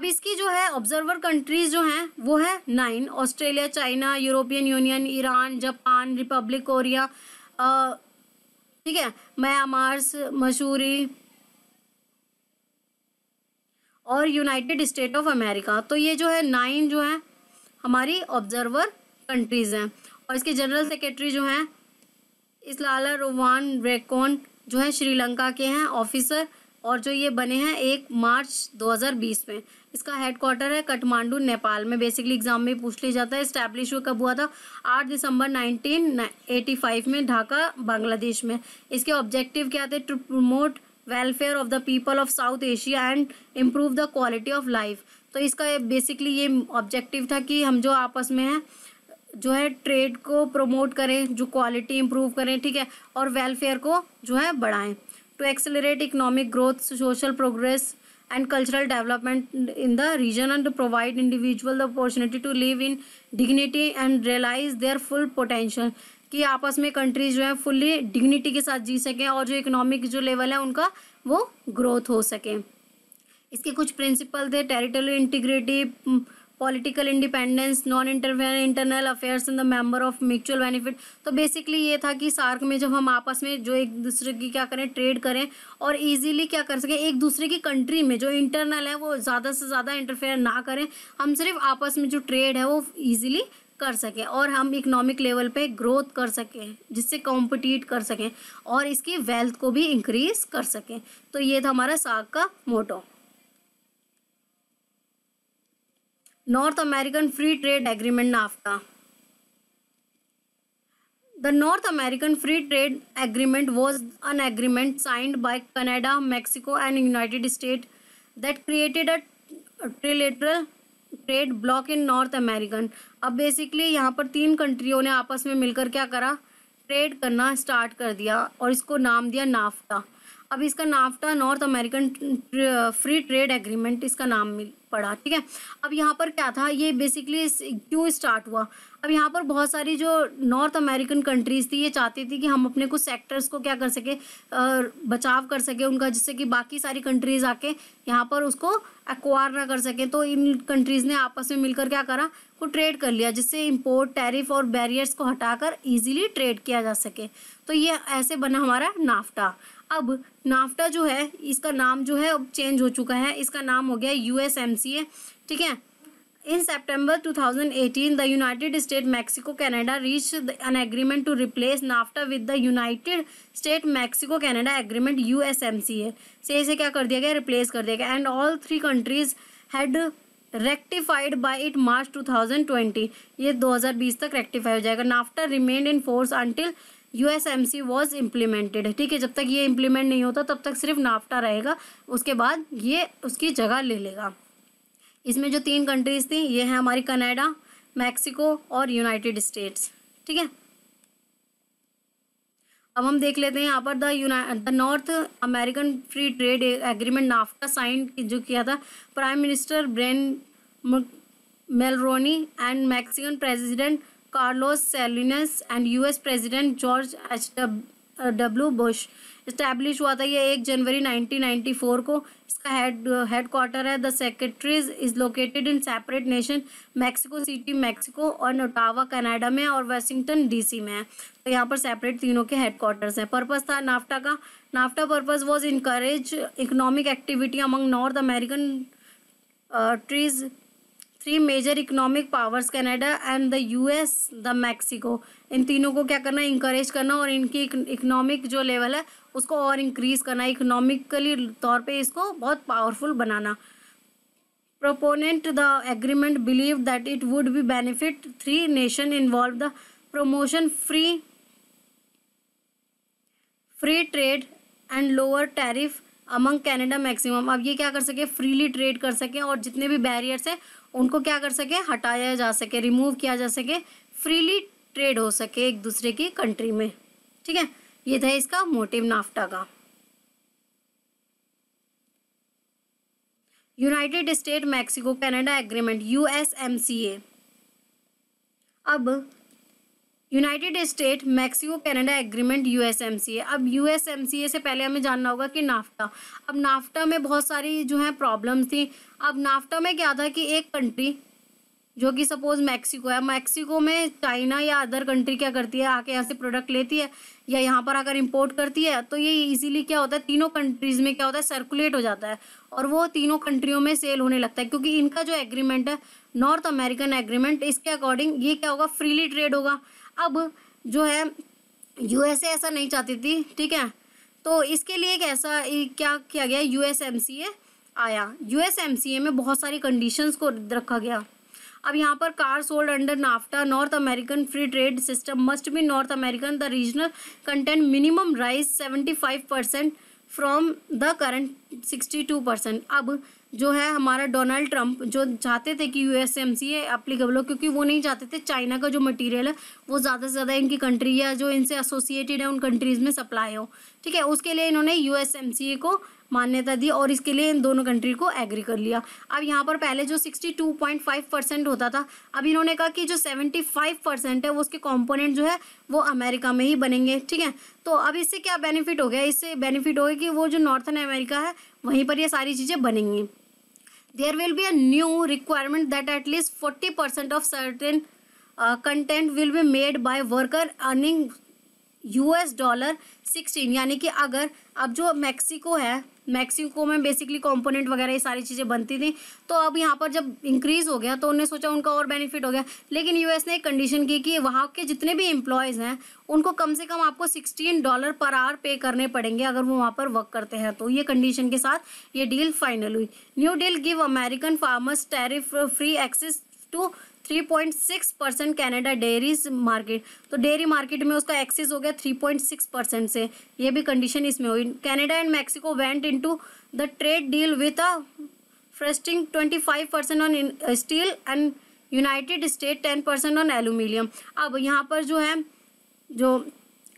S1: अब इसकी जो है ऑब्जर्वर कंट्रीज जो हैं वो है nine Australia China European Union Iran Japan Republic Korea ठीक है म्यांमार्स मशहूरी और यूनाइटेड स्टेट ऑफ अमेरिका तो ये जो है नाइन जो है हमारी ऑब्जर्वर कंट्रीज़ हैं और इसके जनरल सेक्रेटरी जो हैं इसलाला रोवान रेकॉन जो है श्रीलंका के हैं ऑफिसर और जो ये बने हैं एक मार्च 2020 में इसका हेडक्वार्टर है कठमांडू नेपाल में बेसिकली एग्जाम में पूछ लिया जाता है इस्टेब्लिश हुआ कब हुआ था 8 दिसंबर 1985 में ढाका बांग्लादेश में इसके ऑब्जेक्टिव क्या थे to promote welfare of the people of South Asia and improve the quality of life तो इसका बेसिकली ये ऑब्जेक्टिव था कि हम जो आपस में हैं जो है ट्रेड को प्रमोट करें जो क्वालिटी इम्प्रूव करें ठीक है और वेलफेयर को जो है बढ़ाएं to accelerate economic growth social progress and cultural development in the region and to provide individual the opportunity to live in dignity and realize their full potential कि आपस में कंट्रीज जो है फुल्ली डिग्निटी के साथ जी सकें और जो इकोनॉमिक जो लेवल है उनका वो ग्रोथ हो सके इसके कुछ प्रिंसिपल थे territorial integrity political independence non interfere internal affairs in the member of mutual benefit तो बेसिकली ये था कि सार्क में जब हम आपस में जो एक दूसरे की क्या करें ट्रेड करें और इजीली क्या कर सकें एक दूसरे की कंट्री में जो इंटरनल है वो ज़्यादा से ज़्यादा इंटरफेयर ना करें हम सिर्फ आपस में जो ट्रेड है वो ईजिली कर सकें और हम इकोनॉमिक लेवल पर ग्रोथ कर सकें जिससे कॉम्पिटिट कर सकें और इसकी वेल्थ को भी इंक्रीज कर सकें तो ये था हमारा सार्क का motto North American free Trade Agreement NAFTA the North American free Trade Agreement was an agreement signed by Canada Mexico and United State that created a trilateral trade bloc in North American अब बेसिकली यहाँ पर तीन कंट्रियों ने आपस में मिलकर क्या करा ट्रेड करना स्टार्ट कर दिया और इसको नाम दिया नाफ्टा अब इसका NAFTA North American free Trade Agreement इसका नाम मिल पड़ा ठीक है अब यहाँ पर क्या था ये बेसिकली क्यों स्टार्ट हुआ अब यहाँ पर बहुत सारी जो नॉर्थ अमेरिकन कंट्रीज थी ये चाहती थी कि हम अपने कुछ सेक्टर्स को क्या कर सके बचाव कर सके उनका जिससे कि बाकी सारी कंट्रीज आके यहाँ पर उसको एक्वायर ना कर सके तो इन कंट्रीज ने आपस में मिलकर क्या करा को ट्रेड कर लिया जिससे इम्पोर्ट टैरिफ और बैरियर्स को हटाकर इजीली ट्रेड किया जा सके तो ये ऐसे बना हमारा नाफ्टा अब नाफ्टा जो है इसका नाम जो है अब चेंज हो चुका है इसका नाम हो गया यू ठीक है in September 2018 the United State Mexico Canada reach an agreement to replace NAFTA with the United State Mexico Canada Agreement U S M C A से इसे क्या कर दिया गया रिप्लेस कर दिया गया and all three countries had rectified by it March two thousand twenty ये दो हज़ार बीस तक रेक्टिफाई हो जाएगा NAFTA remain in force until U S M C was implemented ठीक है जब तक ये इम्प्लीमेंट नहीं होता तब तक सिर्फ नाफ्टा रहेगा उसके बाद ये उसकी जगह ले लेगा इसमें जो तीन कंट्रीज़ थी ये हैं हमारी कनाडा मैक्सिको और यूनाइटेड स्टेट्स ठीक है अब हम देख लेते हैं यहाँ पर the North American free Trade Agreement NAFTA sign जो किया था prime minister Brian Mulroney and Mexican president Carlos Salinas and US president George H W Bush establish हुआ था ये एक जनवरी 1994 को इसका हेड हेड क्वार्टर है the secretaries is located in separate nation Mexico City Mexico और नोटावा कनाडा में और वाशिंगटन डीसी में है तो यहाँ पर सेपरेट तीनों के हेड क्वार्टर्स हैं पर्पज़ था नाफ्टा का NAFTA purpose was encourage economic activity among North American trees three major economic powers Canada and the US the Mexico इन तीनों को क्या करना इंकरेज करना और इनकी इकोनॉमिक जो लेवल है उसको और इंक्रीज करना इकोनॉमिकली तौर पे इसको बहुत पावरफुल बनाना proponent the agreement believe that it would be benefit three nation involve the promotion free free trade and lower tariff among Canada maximum अब ये क्या कर सके फ्रीली ट्रेड कर सके और जितने भी बैरियर्स हैं उनको क्या कर सके हटाया जा सके रिमूव किया जा सके फ्रीली ट्रेड हो सके एक दूसरे की कंट्री में ठीक है ये था इसका मोटिव नाफ्टा का United State Mexico Canada Agreement USMCA अब United State Mexico Canada Agreement USMCA अब यूएसएमसीए से पहले हमें जानना होगा कि नाफ्टा अब नाफ्टा में बहुत सारी जो है प्रॉब्लम थी अब नाफ्टा में क्या था कि एक कंट्री जो कि सपोज मैक्सिको है मैक्सिको में चाइना या अदर कंट्री क्या करती है आके यहाँ से प्रोडक्ट लेती है या यहाँ पर आकर इंपोर्ट करती है तो ये इजीली क्या होता है तीनों कंट्रीज़ में क्या होता है सर्कुलेट हो जाता है और वो तीनों कंट्रियों में सेल होने लगता है क्योंकि इनका जो एग्रीमेंट है नॉर्थ अमेरिकन एग्रीमेंट इसके अकॉर्डिंग ये क्या होगा फ्रीली ट्रेड होगा अब जो है यूएसए ऐसा नहीं चाहती थी ठीक है तो इसके लिए एक ऐसा क्या किया गया यू आया यू में बहुत सारी कंडीशंस को रखा गया अब यहाँ पर car sold under NAFTA North American free trade system must be North American the regional content minimum rise seventy five percent from the current sixty two percent अब जो है हमारा डोनाल्ड ट्रंप जो चाहते थे कि यूएसएमसीए एप्लीकेबल हो क्योंकि वो नहीं चाहते थे चाइना का जो मटेरियल है वो ज़्यादा से ज़्यादा इनकी कंट्री या जो इनसे एसोसिएटेड है उन कंट्रीज़ में सप्लाई हो ठीक है उसके लिए इन्होंने यूएसएमसीए को मान्यता दी और इसके लिए इन दोनों कंट्री को एग्री कर लिया अब यहाँ पर पहले जो सिक्सटी परसेंट होता था अब इन्होंने कहा कि जो सेवेंटी परसेंट है वो उसके कॉम्पोनेंट जो है वो अमेरिका में ही बनेंगे ठीक है तो अब इससे क्या बेनिफिट हो गया इससे बेनिफिट हो गया कि वो जो नॉर्थन अमेरिका है वहीं पर ये सारी चीज़ें बनेंगी there will be a new requirement that at least 40% of certain uh, content will be made by worker earning US dollar 16 यानी कि अगर अब जो मैक्सिको है मैक्सिको में बेसिकली कॉम्पोनेंट वगैरह ये सारी चीज़ें बनती थी तो अब यहाँ पर जब इंक्रीज़ हो गया तो उन्होंने सोचा उनका और बेनिफिट हो गया लेकिन यूएस ने एक कंडीशन की कि वहाँ के जितने भी एम्प्लॉयज़ हैं उनको कम से कम आपको सिक्सटीन डॉलर पर आवर पे करने पड़ेंगे अगर वो वहाँ पर वर्क करते हैं तो ये कंडीशन के साथ ये डील फाइनल हुई new deal give American farmers tariff free access to 3.6 percent Canada dairies market तो डेयरी मार्केट में उसका एक्सेस हो गया 3.6 परसेंट से ये भी कंडीशन इसमें हुई Canada and Mexico went into the trade deal with a persisting 25 percent on steel and United State 10 percent on aluminium अब यहाँ पर जो है जो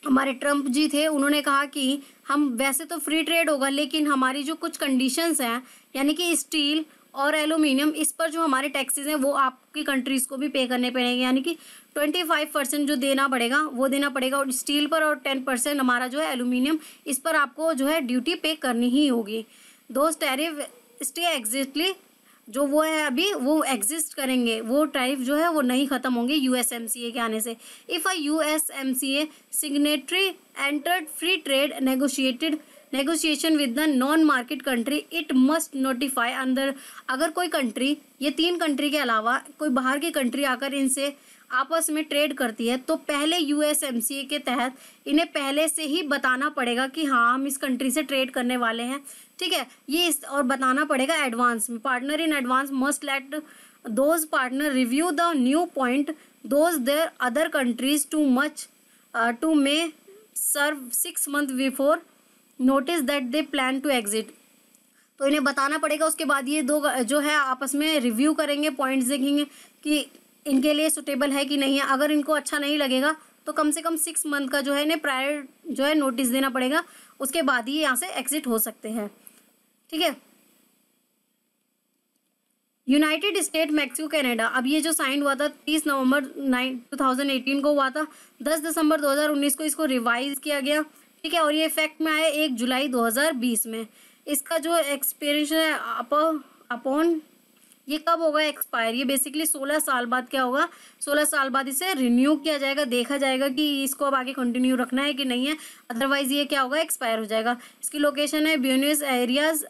S1: हमारे ट्रंप जी थे उन्होंने कहा कि हम वैसे तो फ्री ट्रेड होगा लेकिन हमारी जो कुछ कंडीशंस हैं यानी कि स्टील और एलुमिनियम इस पर जो हमारे टैक्सेस हैं वो आपकी कंट्रीज़ को भी पे करने पड़ेंगे यानी कि ट्वेंटी फाइव परसेंट जो देना पड़ेगा वो देना पड़ेगा और स्टील पर और टेन परसेंट हमारा जो है एलुमिनियम इस पर आपको जो है ड्यूटी पे करनी ही होगी दो टैरिफ स्टे एग्जिस्टली जो वो है अभी वो एग्जिस्ट करेंगे वो टैरिफ जो है वो नहीं ख़त्म होंगे U S M C A के आने से if I U S M C signatory entered free trade negotiated negotiation with the non market country it must notify अंदर अगर कोई कंट्री ये तीन कंट्री के अलावा कोई बाहर की कंट्री आकर इनसे आपस में ट्रेड करती है तो पहले यू के तहत इन्हें पहले से ही बताना पड़ेगा कि हाँ हम इस कंट्री से ट्रेड करने वाले हैं ठीक है ये इस और बताना पड़ेगा एडवांस में partner in advance must let those partner review the new point those there other countries too much to may serve six month before notice that they plan to exit तो इन्हें बताना पड़ेगा उसके बाद ये दो जो है आपस में रिव्यू करेंगे पॉइंट्स देखेंगे कि इनके लिए सुटेबल है कि नहीं है अगर इनको अच्छा नहीं लगेगा तो कम से कम सिक्स मंथ का जो है इन्हें प्रायर जो है नोटिस देना पड़ेगा उसके बाद ही यहाँ से एग्जिट हो सकते हैं ठीक है यूनाइटेड स्टेट मैक्सिको कनाडा अब ये जो साइन हुआ था तीस नवंबर नाइन टू थाउजेंड एटीन को हुआ था दस दिसंबर दो हज़ार उन्नीस को इसको रिवाइज किया गया ठीक है और ये इफेक्ट में आया एक जुलाई 2020 में इसका जो एक्सपीरियंस है अप अपॉन ये कब होगा एक्सपायर ये बेसिकली सोलह साल बाद क्या होगा सोलह साल बाद इसे रिन्यू किया जाएगा देखा जाएगा कि इसको अब आगे कंटिन्यू रखना है कि नहीं है अदरवाइज ये क्या होगा एक्सपायर हो जाएगा इसकी लोकेशन है ब्यूनिस एरियाज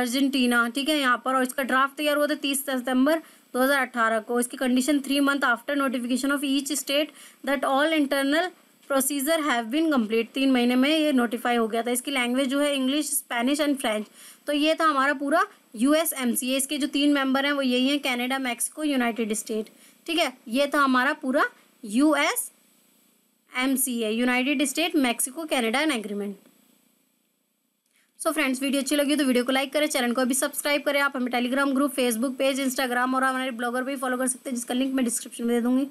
S1: अर्जेंटीना ठीक है यहाँ पर और इसका ड्राफ्ट तैयार हुआ था तीस सितंबर 2018 को इसकी condition three month after notification of each state that all internal procedure have been complete तीन महीने में ये नोटिफाई हो गया था इसकी लैंग्वेज जो है इंग्लिश स्पेनिश एंड फ्रेंच तो ये था हमारा पूरा यू एस एम सी इसके जो तीन मेंबर हैं वो यही हैं कैनेडा मैक्सिको यूनाइटेड स्टेट ठीक है ये था हमारा पूरा U S M C A United State Mexico Canada and agreement so friends video अच्छी लगी तो वीडियो को लाइक करें चैनल को भी सब्सक्राइब करें आप हमें Telegram group Facebook page Instagram और हमारे ब्लॉगर पर भी फॉलो कर सकते हैं जिसका लिंक मैं डिस्क्रिप्शन में दे दूंगी